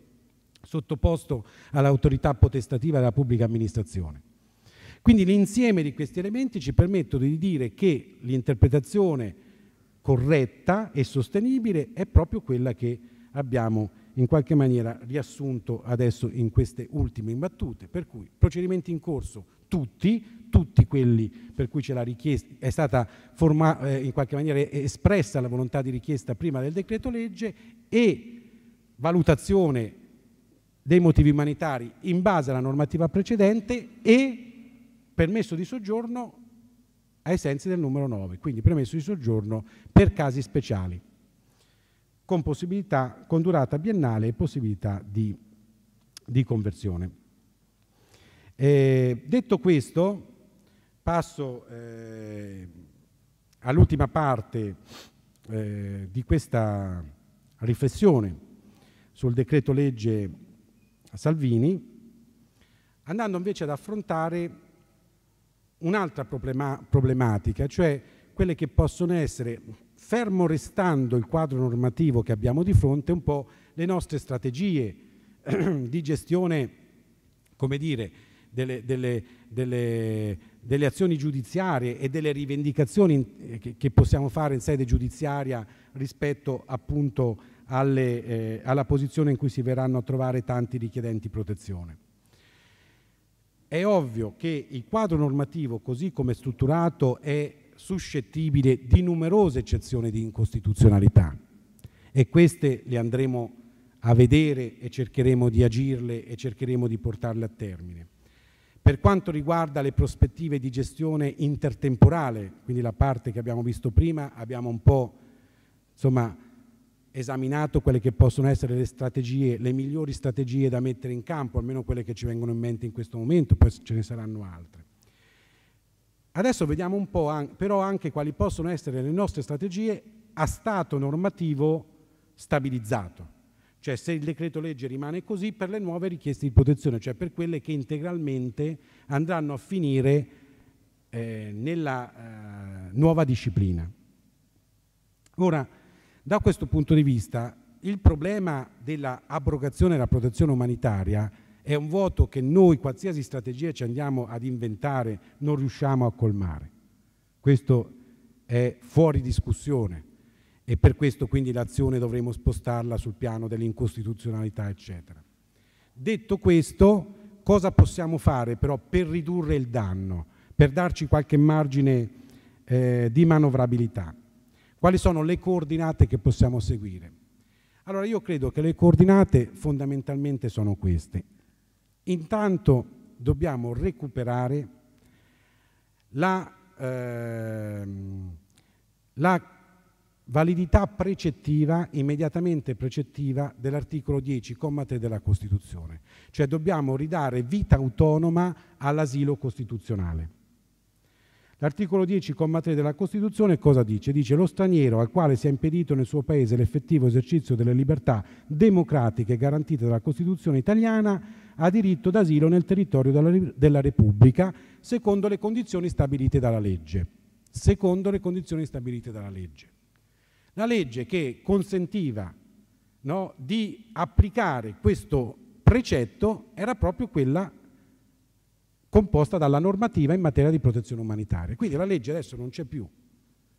sottoposto all'autorità potestativa della pubblica amministrazione. Quindi l'insieme di questi elementi ci permettono di dire che l'interpretazione corretta e sostenibile è proprio quella che abbiamo in qualche maniera riassunto adesso in queste ultime battute, per cui procedimenti in corso tutti, tutti quelli per cui richiesta, è stata forma, eh, in qualche maniera espressa la volontà di richiesta prima del decreto legge e valutazione dei motivi umanitari in base alla normativa precedente e permesso di soggiorno ai sensi del numero 9, quindi permesso di soggiorno per casi speciali, con, con durata biennale e possibilità di, di conversione. Eh, detto questo, passo eh, all'ultima parte eh, di questa riflessione sul decreto legge Salvini, andando invece ad affrontare un'altra problema problematica, cioè quelle che possono essere, fermo restando il quadro normativo che abbiamo di fronte, un po' le nostre strategie di gestione, come dire, delle, delle, delle, delle azioni giudiziarie e delle rivendicazioni eh, che, che, possiamo fare in sede giudiziaria rispetto appunto alle, eh, alla posizione in cui si verranno a trovare tanti richiedenti protezione. È ovvio che il quadro normativo, così come strutturato, è suscettibile di numerose eccezioni di incostituzionalità e queste le andremo a vedere e cercheremo di agirle e cercheremo di portarle a termine. Per quanto riguarda le prospettive di gestione intertemporale, quindi la parte che abbiamo visto prima, abbiamo un po' insomma, esaminato quelle che possono essere le strategie, le migliori strategie da mettere in campo, almeno quelle che ci vengono in mente in questo momento, poi ce ne saranno altre. Adesso vediamo un po' an però anche quali possono essere le nostre strategie a stato normativo stabilizzato, cioè se il decreto legge rimane così per le nuove richieste di protezione, cioè per quelle che integralmente andranno a finire eh, nella eh, nuova disciplina. Ora, da questo punto di vista il problema dell'abrogazione della protezione umanitaria è un vuoto che noi, qualsiasi strategia ci andiamo ad inventare, non riusciamo a colmare. Questo è fuori discussione e per questo quindi l'azione dovremo spostarla sul piano dell'incostituzionalità, eccetera. Detto questo, cosa possiamo fare però per ridurre il danno, per darci qualche margine eh, di manovrabilità? quali sono le coordinate che possiamo seguire. Allora io credo che le coordinate fondamentalmente sono queste. Intanto dobbiamo recuperare la, eh, la validità precettiva, immediatamente precettiva, dell'articolo 10,3 della Costituzione. Cioè dobbiamo ridare vita autonoma all'asilo costituzionale. L'articolo 10,3 della Costituzione cosa dice? Dice lo straniero al quale sia impedito nel suo paese l'effettivo esercizio delle libertà democratiche garantite dalla Costituzione italiana ha diritto d'asilo nel territorio della Repubblica secondo le condizioni stabilite dalla legge. Secondo le condizioni stabilite dalla legge. La legge che consentiva no, di applicare questo precetto era proprio quella composta dalla normativa in materia di protezione umanitaria. Quindi la legge adesso non c'è più,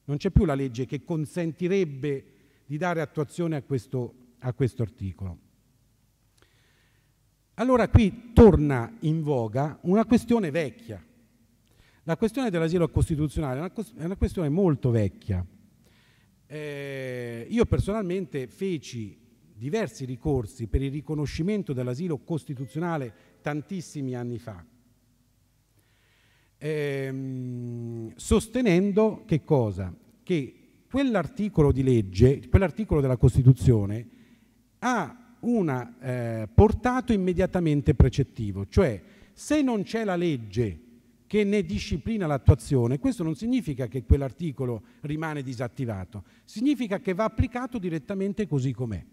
non c'è più la legge che consentirebbe di dare attuazione a questo, a questo articolo. Allora qui torna in voga una questione vecchia. La questione dell'asilo costituzionale è una questione molto vecchia. Eh, io personalmente feci diversi ricorsi per il riconoscimento dell'asilo costituzionale tantissimi anni fa ehm, sostenendo che cosa? Che quell'articolo di legge, quell'articolo della Costituzione ha un eh, portato immediatamente precettivo, cioè se non c'è la legge che ne disciplina l'attuazione, questo non significa che quell'articolo rimane disattivato, significa che va applicato direttamente così com'è.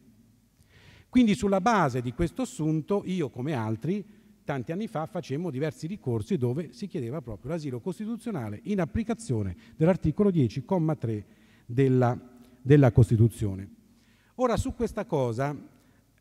Quindi sulla base di questo assunto io come altri tanti anni fa facemmo diversi ricorsi dove si chiedeva proprio l'asilo costituzionale in applicazione dell'articolo 10,3 della, della Costituzione. Ora su questa cosa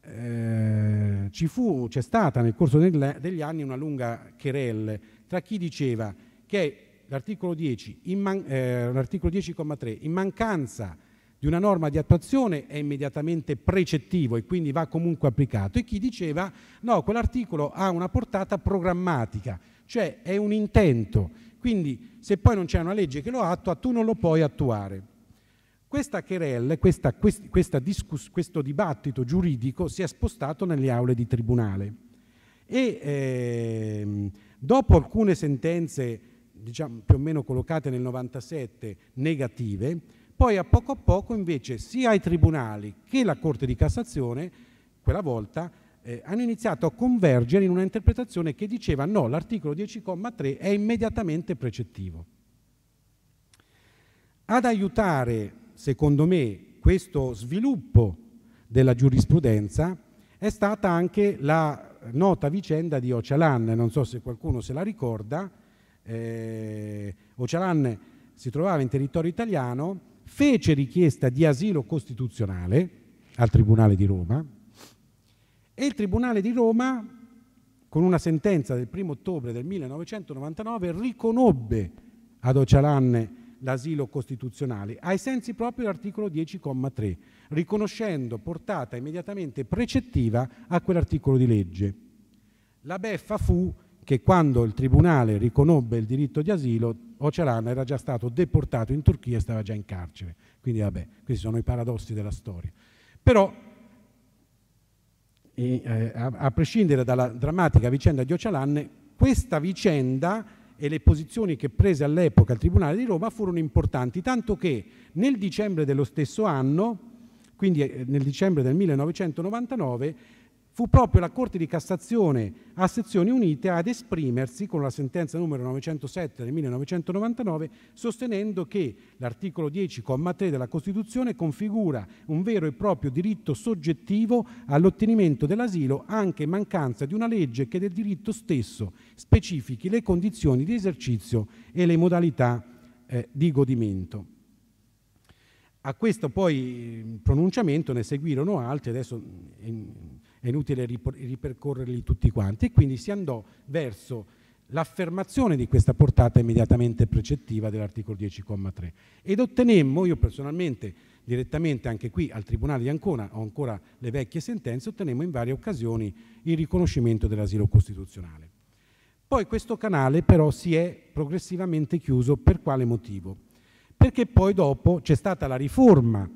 eh, c'è stata nel corso del, degli anni una lunga querelle tra chi diceva che l'articolo 10,3 in, man, eh, in mancanza di una norma di attuazione è immediatamente precettivo e quindi va comunque applicato, e chi diceva no, quell'articolo ha una portata programmatica, cioè è un intento, quindi se poi non c'è una legge che lo attua, tu non lo puoi attuare. Questa querelle, questa, quest, questa discuss, questo dibattito giuridico si è spostato nelle aule di tribunale e ehm, dopo alcune sentenze diciamo, più o meno collocate nel 97 negative, poi a poco a poco invece sia i tribunali che la Corte di Cassazione, quella volta, eh, hanno iniziato a convergere in una interpretazione che diceva no, l'articolo 10,3 è immediatamente precettivo. Ad aiutare, secondo me, questo sviluppo della giurisprudenza è stata anche la nota vicenda di Ocalan, non so se qualcuno se la ricorda, eh, Ocalan si trovava in territorio italiano fece richiesta di asilo costituzionale al Tribunale di Roma e il Tribunale di Roma, con una sentenza del 1 ottobre del 1999, riconobbe ad Ocalan l'asilo costituzionale, ai sensi proprio dell'articolo 10,3, riconoscendo portata immediatamente precettiva a quell'articolo di legge. La beffa fu che quando il Tribunale riconobbe il diritto di asilo, Ocalan era già stato deportato in Turchia e stava già in carcere. Quindi vabbè, questi sono i paradossi della storia. Però, eh, a, a, prescindere dalla drammatica vicenda di Ocalan, questa vicenda e le posizioni che prese all'epoca il Tribunale di Roma furono importanti, tanto che nel dicembre dello stesso anno, quindi eh, nel dicembre del 1999, fu proprio la Corte di Cassazione a sezioni unite ad esprimersi con la sentenza numero 907 del 1999 sostenendo che l'articolo 10,3 della Costituzione configura un vero e proprio diritto soggettivo all'ottenimento dell'asilo anche in mancanza di una legge che del diritto stesso specifichi le condizioni di esercizio e le modalità eh, di godimento. A questo poi eh, pronunciamento ne seguirono altri, adesso mm, in, è inutile ripercorrerli tutti quanti, e quindi si andò verso l'affermazione di questa portata immediatamente precettiva dell'articolo 10,3 ed ottenemmo, io personalmente direttamente anche qui al Tribunale di Ancona, ho ancora le vecchie sentenze, ottenemmo in varie occasioni il riconoscimento dell'asilo costituzionale. Poi questo canale però si è progressivamente chiuso per quale motivo? Perché poi dopo c'è stata la riforma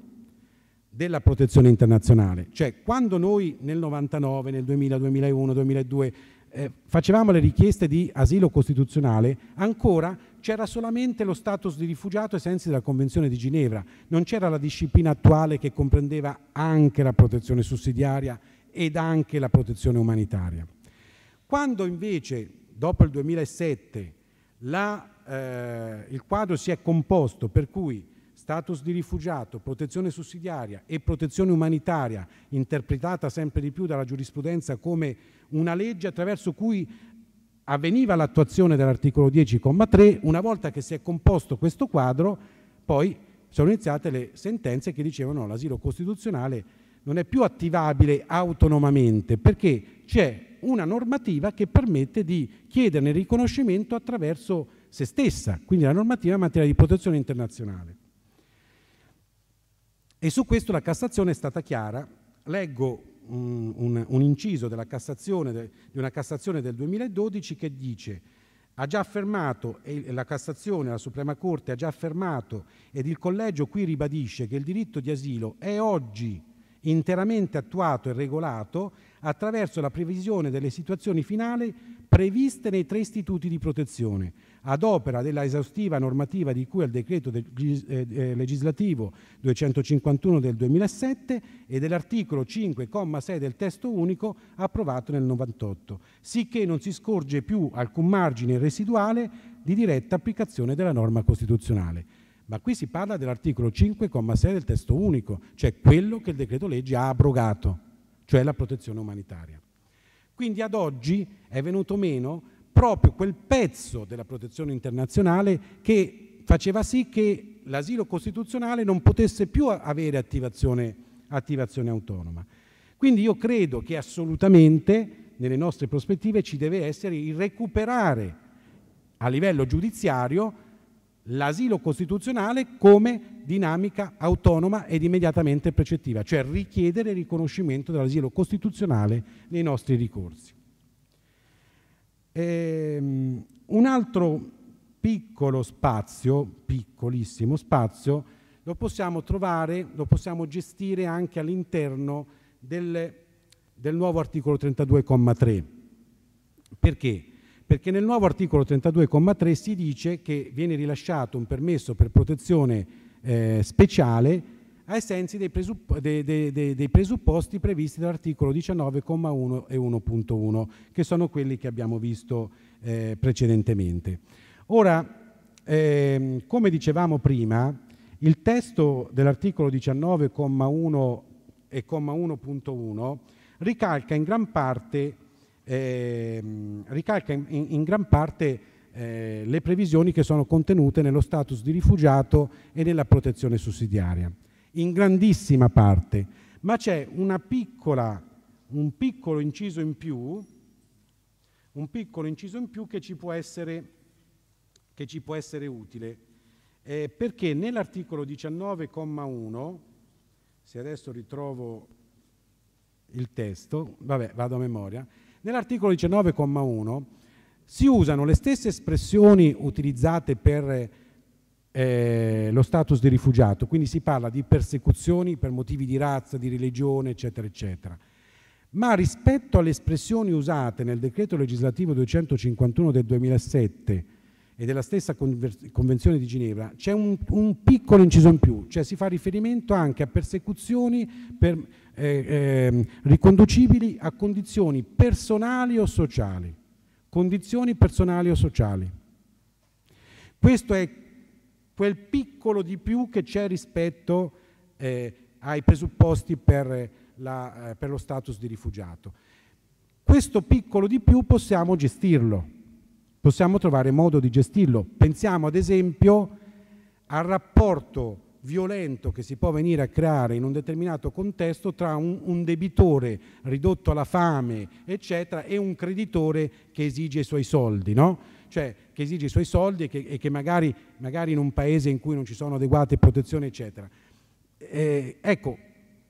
della protezione internazionale. Cioè, quando noi nel 99, nel 2000, 2001, 2002 eh, facevamo le richieste di asilo costituzionale, ancora c'era solamente lo status di rifugiato ai sensi della Convenzione di Ginevra, non c'era la disciplina attuale che comprendeva anche la protezione sussidiaria ed anche la protezione umanitaria. Quando invece, dopo il 2007, la, eh, il quadro si è composto per cui status di rifugiato, protezione sussidiaria e protezione umanitaria, interpretata sempre di più dalla giurisprudenza come una legge attraverso cui avveniva l'attuazione dell'articolo 10,3, una volta che si è composto questo quadro, poi sono iniziate le sentenze che dicevano che l'asilo costituzionale non è più attivabile autonomamente perché c'è una normativa che permette di chiederne riconoscimento attraverso se stessa, quindi la normativa in materia di protezione internazionale. E su questo la Cassazione è stata chiara. Leggo un, un, un inciso della Cassazione, de, di una Cassazione del 2012 che dice ha già affermato, e la Cassazione, la Suprema Corte ha già affermato, ed il Collegio qui ribadisce che il diritto di asilo è oggi interamente attuato e regolato attraverso la previsione delle situazioni finali previste nei tre istituti di protezione, ad opera della esaustiva normativa di cui al decreto eh, eh, legislativo 251 del 2007 e dell'articolo 5,6 del testo unico approvato nel 98, sicché non si scorge più alcun margine residuale di diretta applicazione della norma costituzionale. Ma qui si parla dell'articolo 5,6 del testo unico, cioè quello che il decreto legge ha abrogato, cioè la protezione umanitaria. Quindi ad oggi è venuto meno proprio quel pezzo della protezione internazionale che faceva sì che l'asilo costituzionale non potesse più avere attivazione, attivazione autonoma. Quindi io credo che assolutamente nelle nostre prospettive ci deve essere il recuperare a livello giudiziario l'asilo costituzionale come dinamica autonoma ed immediatamente precettiva, cioè richiedere il riconoscimento dell'asilo costituzionale nei nostri ricorsi. Ehm, un altro piccolo spazio, piccolissimo spazio, lo possiamo trovare, lo possiamo gestire anche all'interno del, del nuovo articolo 32,3. Perché? perché nel nuovo articolo 32,3 si dice che viene rilasciato un permesso per protezione eh, speciale ai sensi dei, presupp dei, dei, dei presupposti previsti dall'articolo 19,1 e 1.1, che sono quelli che abbiamo visto eh, precedentemente. Ora, ehm, come dicevamo prima, il testo dell'articolo 19,1 e 1.1 ricalca in gran parte ehm, ricalca in, in, gran parte eh, le previsioni che sono contenute nello status di rifugiato e nella protezione sussidiaria, in grandissima parte, ma c'è un piccolo inciso in più, un piccolo inciso in più che ci può essere, ci può essere utile, eh, perché nell'articolo 19,1, se adesso ritrovo il testo, vabbè, vado a memoria, Nell'articolo 19,1 si usano le stesse espressioni utilizzate per eh, lo status di rifugiato, quindi si parla di persecuzioni per motivi di razza, di religione, eccetera, eccetera. Ma rispetto alle espressioni usate nel decreto legislativo 251 del 2007 e della stessa Convenzione di Ginevra c'è un, un, piccolo inciso in più, cioè si fa riferimento anche a persecuzioni per, eh, eh, riconducibili a condizioni personali o sociali. Condizioni personali o sociali. Questo è quel piccolo di più che c'è rispetto eh, ai presupposti per, la, eh, per lo status di rifugiato. Questo piccolo di più possiamo gestirlo possiamo trovare modo di gestirlo. Pensiamo ad esempio al rapporto violento che si può venire a creare in un determinato contesto tra un, un, debitore ridotto alla fame, eccetera, e un creditore che esige i suoi soldi, no? Cioè che esige i suoi soldi e che, e che magari, magari, in un paese in cui non ci sono adeguate protezioni, eccetera. Eh, ecco,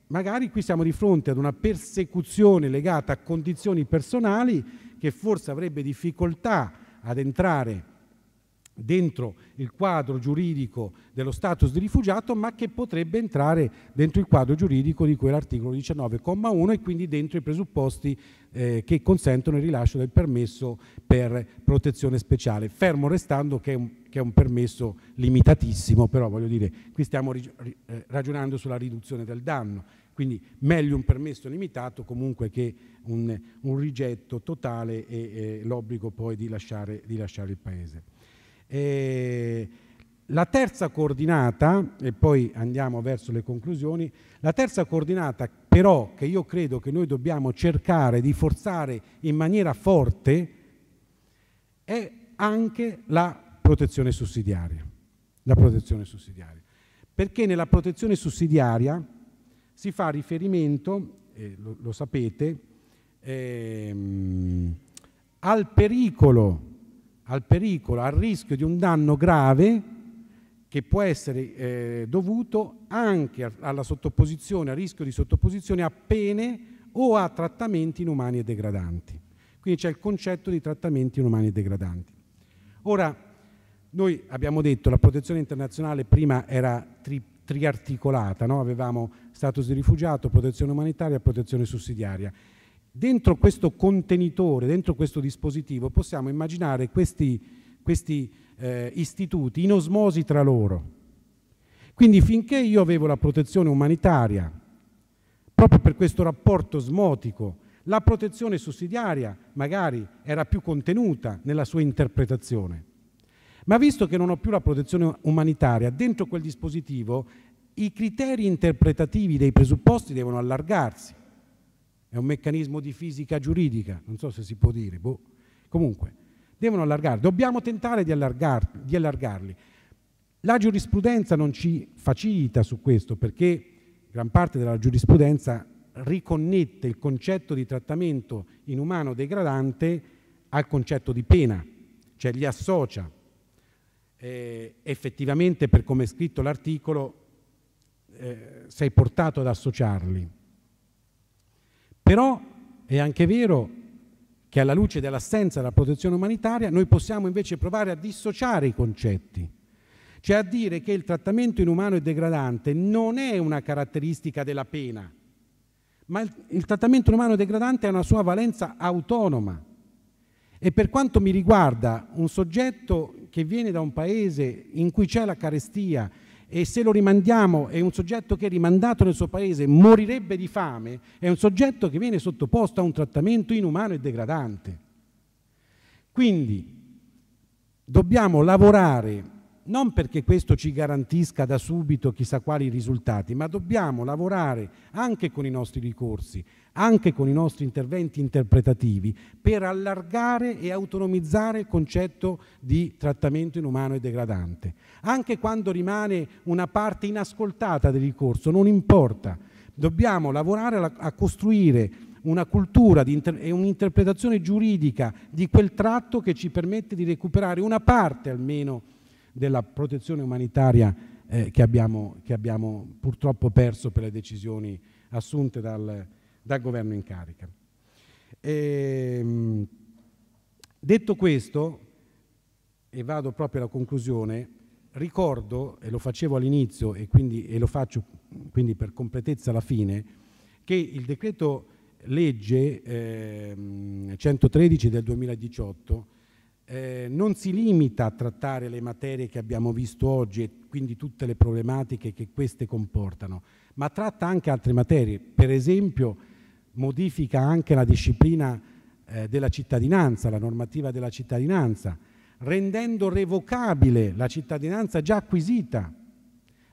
magari qui siamo di fronte ad una persecuzione legata a condizioni personali che forse avrebbe difficoltà ad entrare dentro il quadro giuridico dello status di rifugiato, ma che potrebbe entrare dentro il quadro giuridico di quell'articolo 19,1 e quindi dentro i presupposti eh, che consentono il rilascio del permesso per protezione speciale, fermo restando che è un, che è un permesso limitatissimo, però voglio dire, qui stiamo eh, ragionando sulla riduzione del danno, quindi meglio un permesso limitato comunque che un, un rigetto totale e, e l'obbligo poi di lasciare, di lasciare il Paese. E la terza coordinata, e poi andiamo verso le conclusioni, la terza coordinata però che io credo che noi dobbiamo cercare di forzare in maniera forte è anche la protezione sussidiaria. La protezione sussidiaria. Perché nella protezione sussidiaria si fa riferimento, eh, lo, lo, sapete, ehm, al, pericolo, al pericolo, al rischio di un danno grave che può essere eh, dovuto anche alla sottoposizione, a rischio di sottoposizione a pene o a trattamenti inumani e degradanti. Quindi c'è il concetto di trattamenti inumani e degradanti. Ora, noi abbiamo detto che la protezione internazionale prima era tri triarticolata, no? avevamo status di rifugiato, protezione umanitaria, protezione sussidiaria. Dentro questo contenitore, dentro questo dispositivo possiamo immaginare questi, questi eh, istituti in osmosi tra loro. Quindi finché io avevo la protezione umanitaria, proprio per questo rapporto osmotico, la protezione sussidiaria magari era più contenuta nella sua interpretazione. Ma visto che non ho più la protezione umanitaria, dentro quel dispositivo i criteri interpretativi dei presupposti devono allargarsi. È un meccanismo di fisica giuridica, non so se si può dire. Boh. Comunque, devono allargarli. Dobbiamo tentare di, allargar di allargarli. La giurisprudenza non ci facilita su questo perché gran parte della giurisprudenza riconnette il concetto di trattamento inumano degradante al concetto di pena, cioè li associa eh, effettivamente per come è scritto l'articolo eh, sei portato ad associarli. Però è anche vero che alla luce dell'assenza della protezione umanitaria noi possiamo invece provare a dissociare i concetti, cioè a dire che il trattamento inumano e degradante non è una caratteristica della pena, ma il, il trattamento inumano e degradante ha una sua valenza autonoma. E per quanto mi riguarda, un soggetto che viene da un paese in cui c'è la carestia e se lo rimandiamo è un soggetto che rimandato nel suo paese morirebbe di fame, è un soggetto che viene sottoposto a un trattamento inumano e degradante. Quindi dobbiamo lavorare non perché questo ci garantisca da subito chissà quali risultati, ma dobbiamo lavorare anche con i nostri ricorsi, anche con i nostri interventi interpretativi, per allargare e autonomizzare il concetto di trattamento inumano e degradante. Anche quando rimane una parte inascoltata del ricorso, non importa, dobbiamo lavorare a costruire una cultura e un'interpretazione giuridica di quel tratto che ci permette di recuperare una parte almeno della protezione umanitaria eh, che, abbiamo, che, abbiamo, purtroppo perso per le decisioni assunte dal, dal governo in carica. E, ehm, detto questo, e vado proprio alla conclusione, ricordo, e lo facevo all'inizio e, e lo faccio quindi per completezza alla fine, che il decreto legge eh, 113 del 2018 eh, non si limita a trattare le materie che abbiamo visto oggi e quindi tutte le problematiche che queste comportano, ma tratta anche altre materie, per esempio modifica anche la disciplina eh, della cittadinanza, la normativa della cittadinanza, rendendo revocabile la cittadinanza già acquisita,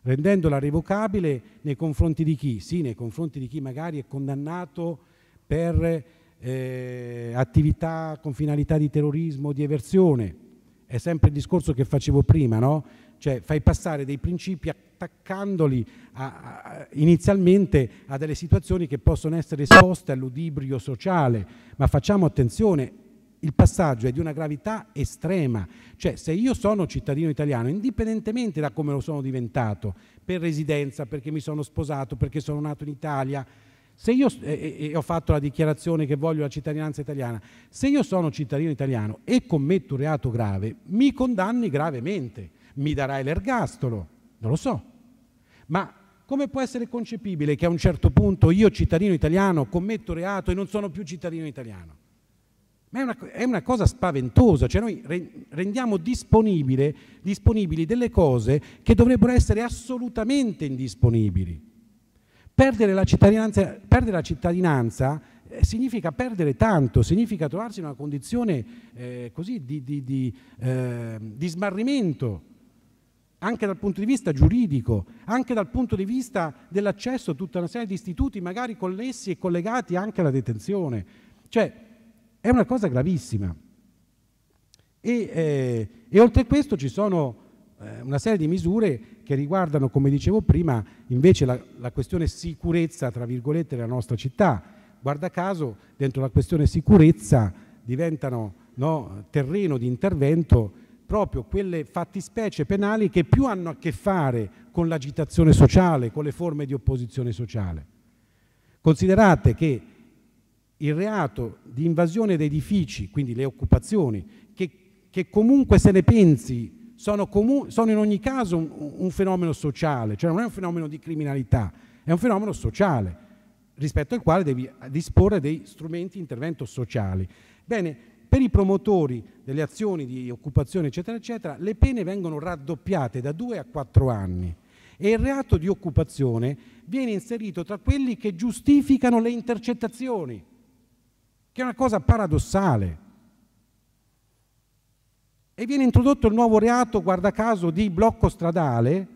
rendendola revocabile nei confronti di chi? Sì, nei confronti di chi magari è condannato per eh, attività con finalità di terrorismo o di eversione. È sempre il discorso che facevo prima, no? Cioè fai passare dei principi attaccandoli a, a, inizialmente a delle situazioni che possono essere esposte all'udibrio sociale, ma facciamo attenzione, il passaggio è di una gravità estrema, cioè se io sono cittadino italiano, indipendentemente da come lo sono diventato, per residenza, perché mi sono sposato, perché sono nato in Italia, se io eh, eh, ho fatto la dichiarazione che voglio la cittadinanza italiana, se io sono cittadino italiano e commetto un reato grave, mi condanni gravemente, mi darai l'ergastolo, non lo so. Ma come può essere concepibile che a un certo punto io, cittadino italiano, commetto un reato e non sono più cittadino italiano? Ma è una, è una cosa spaventosa, cioè noi re, rendiamo disponibili delle cose che dovrebbero essere assolutamente indisponibili. Perdere la cittadinanza, perdere la cittadinanza eh, significa perdere tanto, significa trovarsi in una condizione eh, così di, di, di, eh, di, smarrimento, anche dal punto di vista giuridico, anche dal punto di vista dell'accesso a tutta una serie di istituti magari connessi e collegati anche alla detenzione. Cioè, è una cosa gravissima. E, eh, e oltre a questo ci sono eh, una serie di misure che riguardano, come dicevo prima, invece la, la questione sicurezza, tra virgolette, della nostra città. Guarda caso, dentro la questione sicurezza diventano no, terreno di intervento proprio quelle fattispecie penali che più hanno a che fare con l'agitazione sociale, con le forme di opposizione sociale. Considerate che il reato di invasione di edifici, quindi le occupazioni, che, che comunque se ne pensi sono, comu- sono in ogni caso un, un fenomeno sociale, cioè non è un fenomeno di criminalità, è un fenomeno sociale rispetto al quale devi disporre dei strumenti di intervento sociali. Bene, per i promotori delle azioni di occupazione, eccetera, eccetera, le pene vengono raddoppiate da due a quattro anni e il reato di occupazione viene inserito tra quelli che giustificano le intercettazioni, che è una cosa paradossale. E viene introdotto il nuovo reato, guarda caso, di blocco stradale,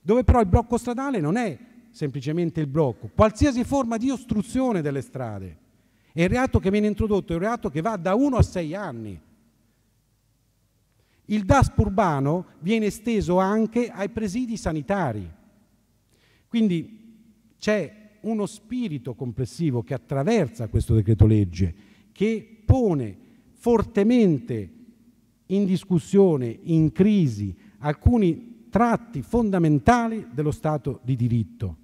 dove però il blocco stradale non è semplicemente il blocco, qualsiasi forma di ostruzione delle strade. E il reato che viene introdotto è un reato che va da 1 a 6 anni. Il DASP urbano viene esteso anche ai presidi sanitari. Quindi c'è uno spirito complessivo che attraversa questo decreto legge, che pone fortemente in discussione, in crisi, alcuni tratti fondamentali dello Stato di diritto.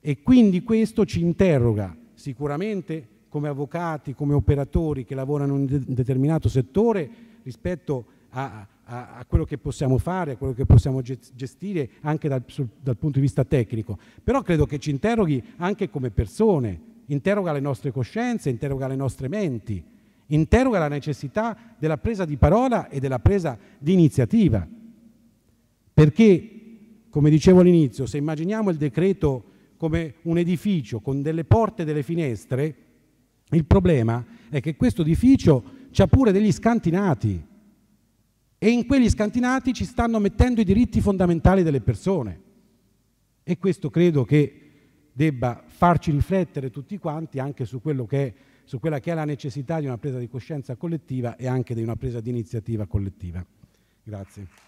E quindi questo ci interroga sicuramente come avvocati, come operatori che lavorano in un determinato settore rispetto a, a, a quello che possiamo fare, a quello che possiamo gestire anche dal, dal punto di vista tecnico. Però credo che ci interroghi anche come persone, interroga le nostre coscienze, interroga le nostre menti interroga la necessità della presa di parola e della presa di iniziativa. Perché, come dicevo all'inizio, se immaginiamo il decreto come un edificio con delle porte e delle finestre, il problema è che questo edificio ha pure degli scantinati e in quegli scantinati ci stanno mettendo i diritti fondamentali delle persone. E questo credo che debba farci riflettere tutti quanti anche su quello che è su quella che è la necessità di una presa di coscienza collettiva e anche di una presa di iniziativa collettiva. Grazie.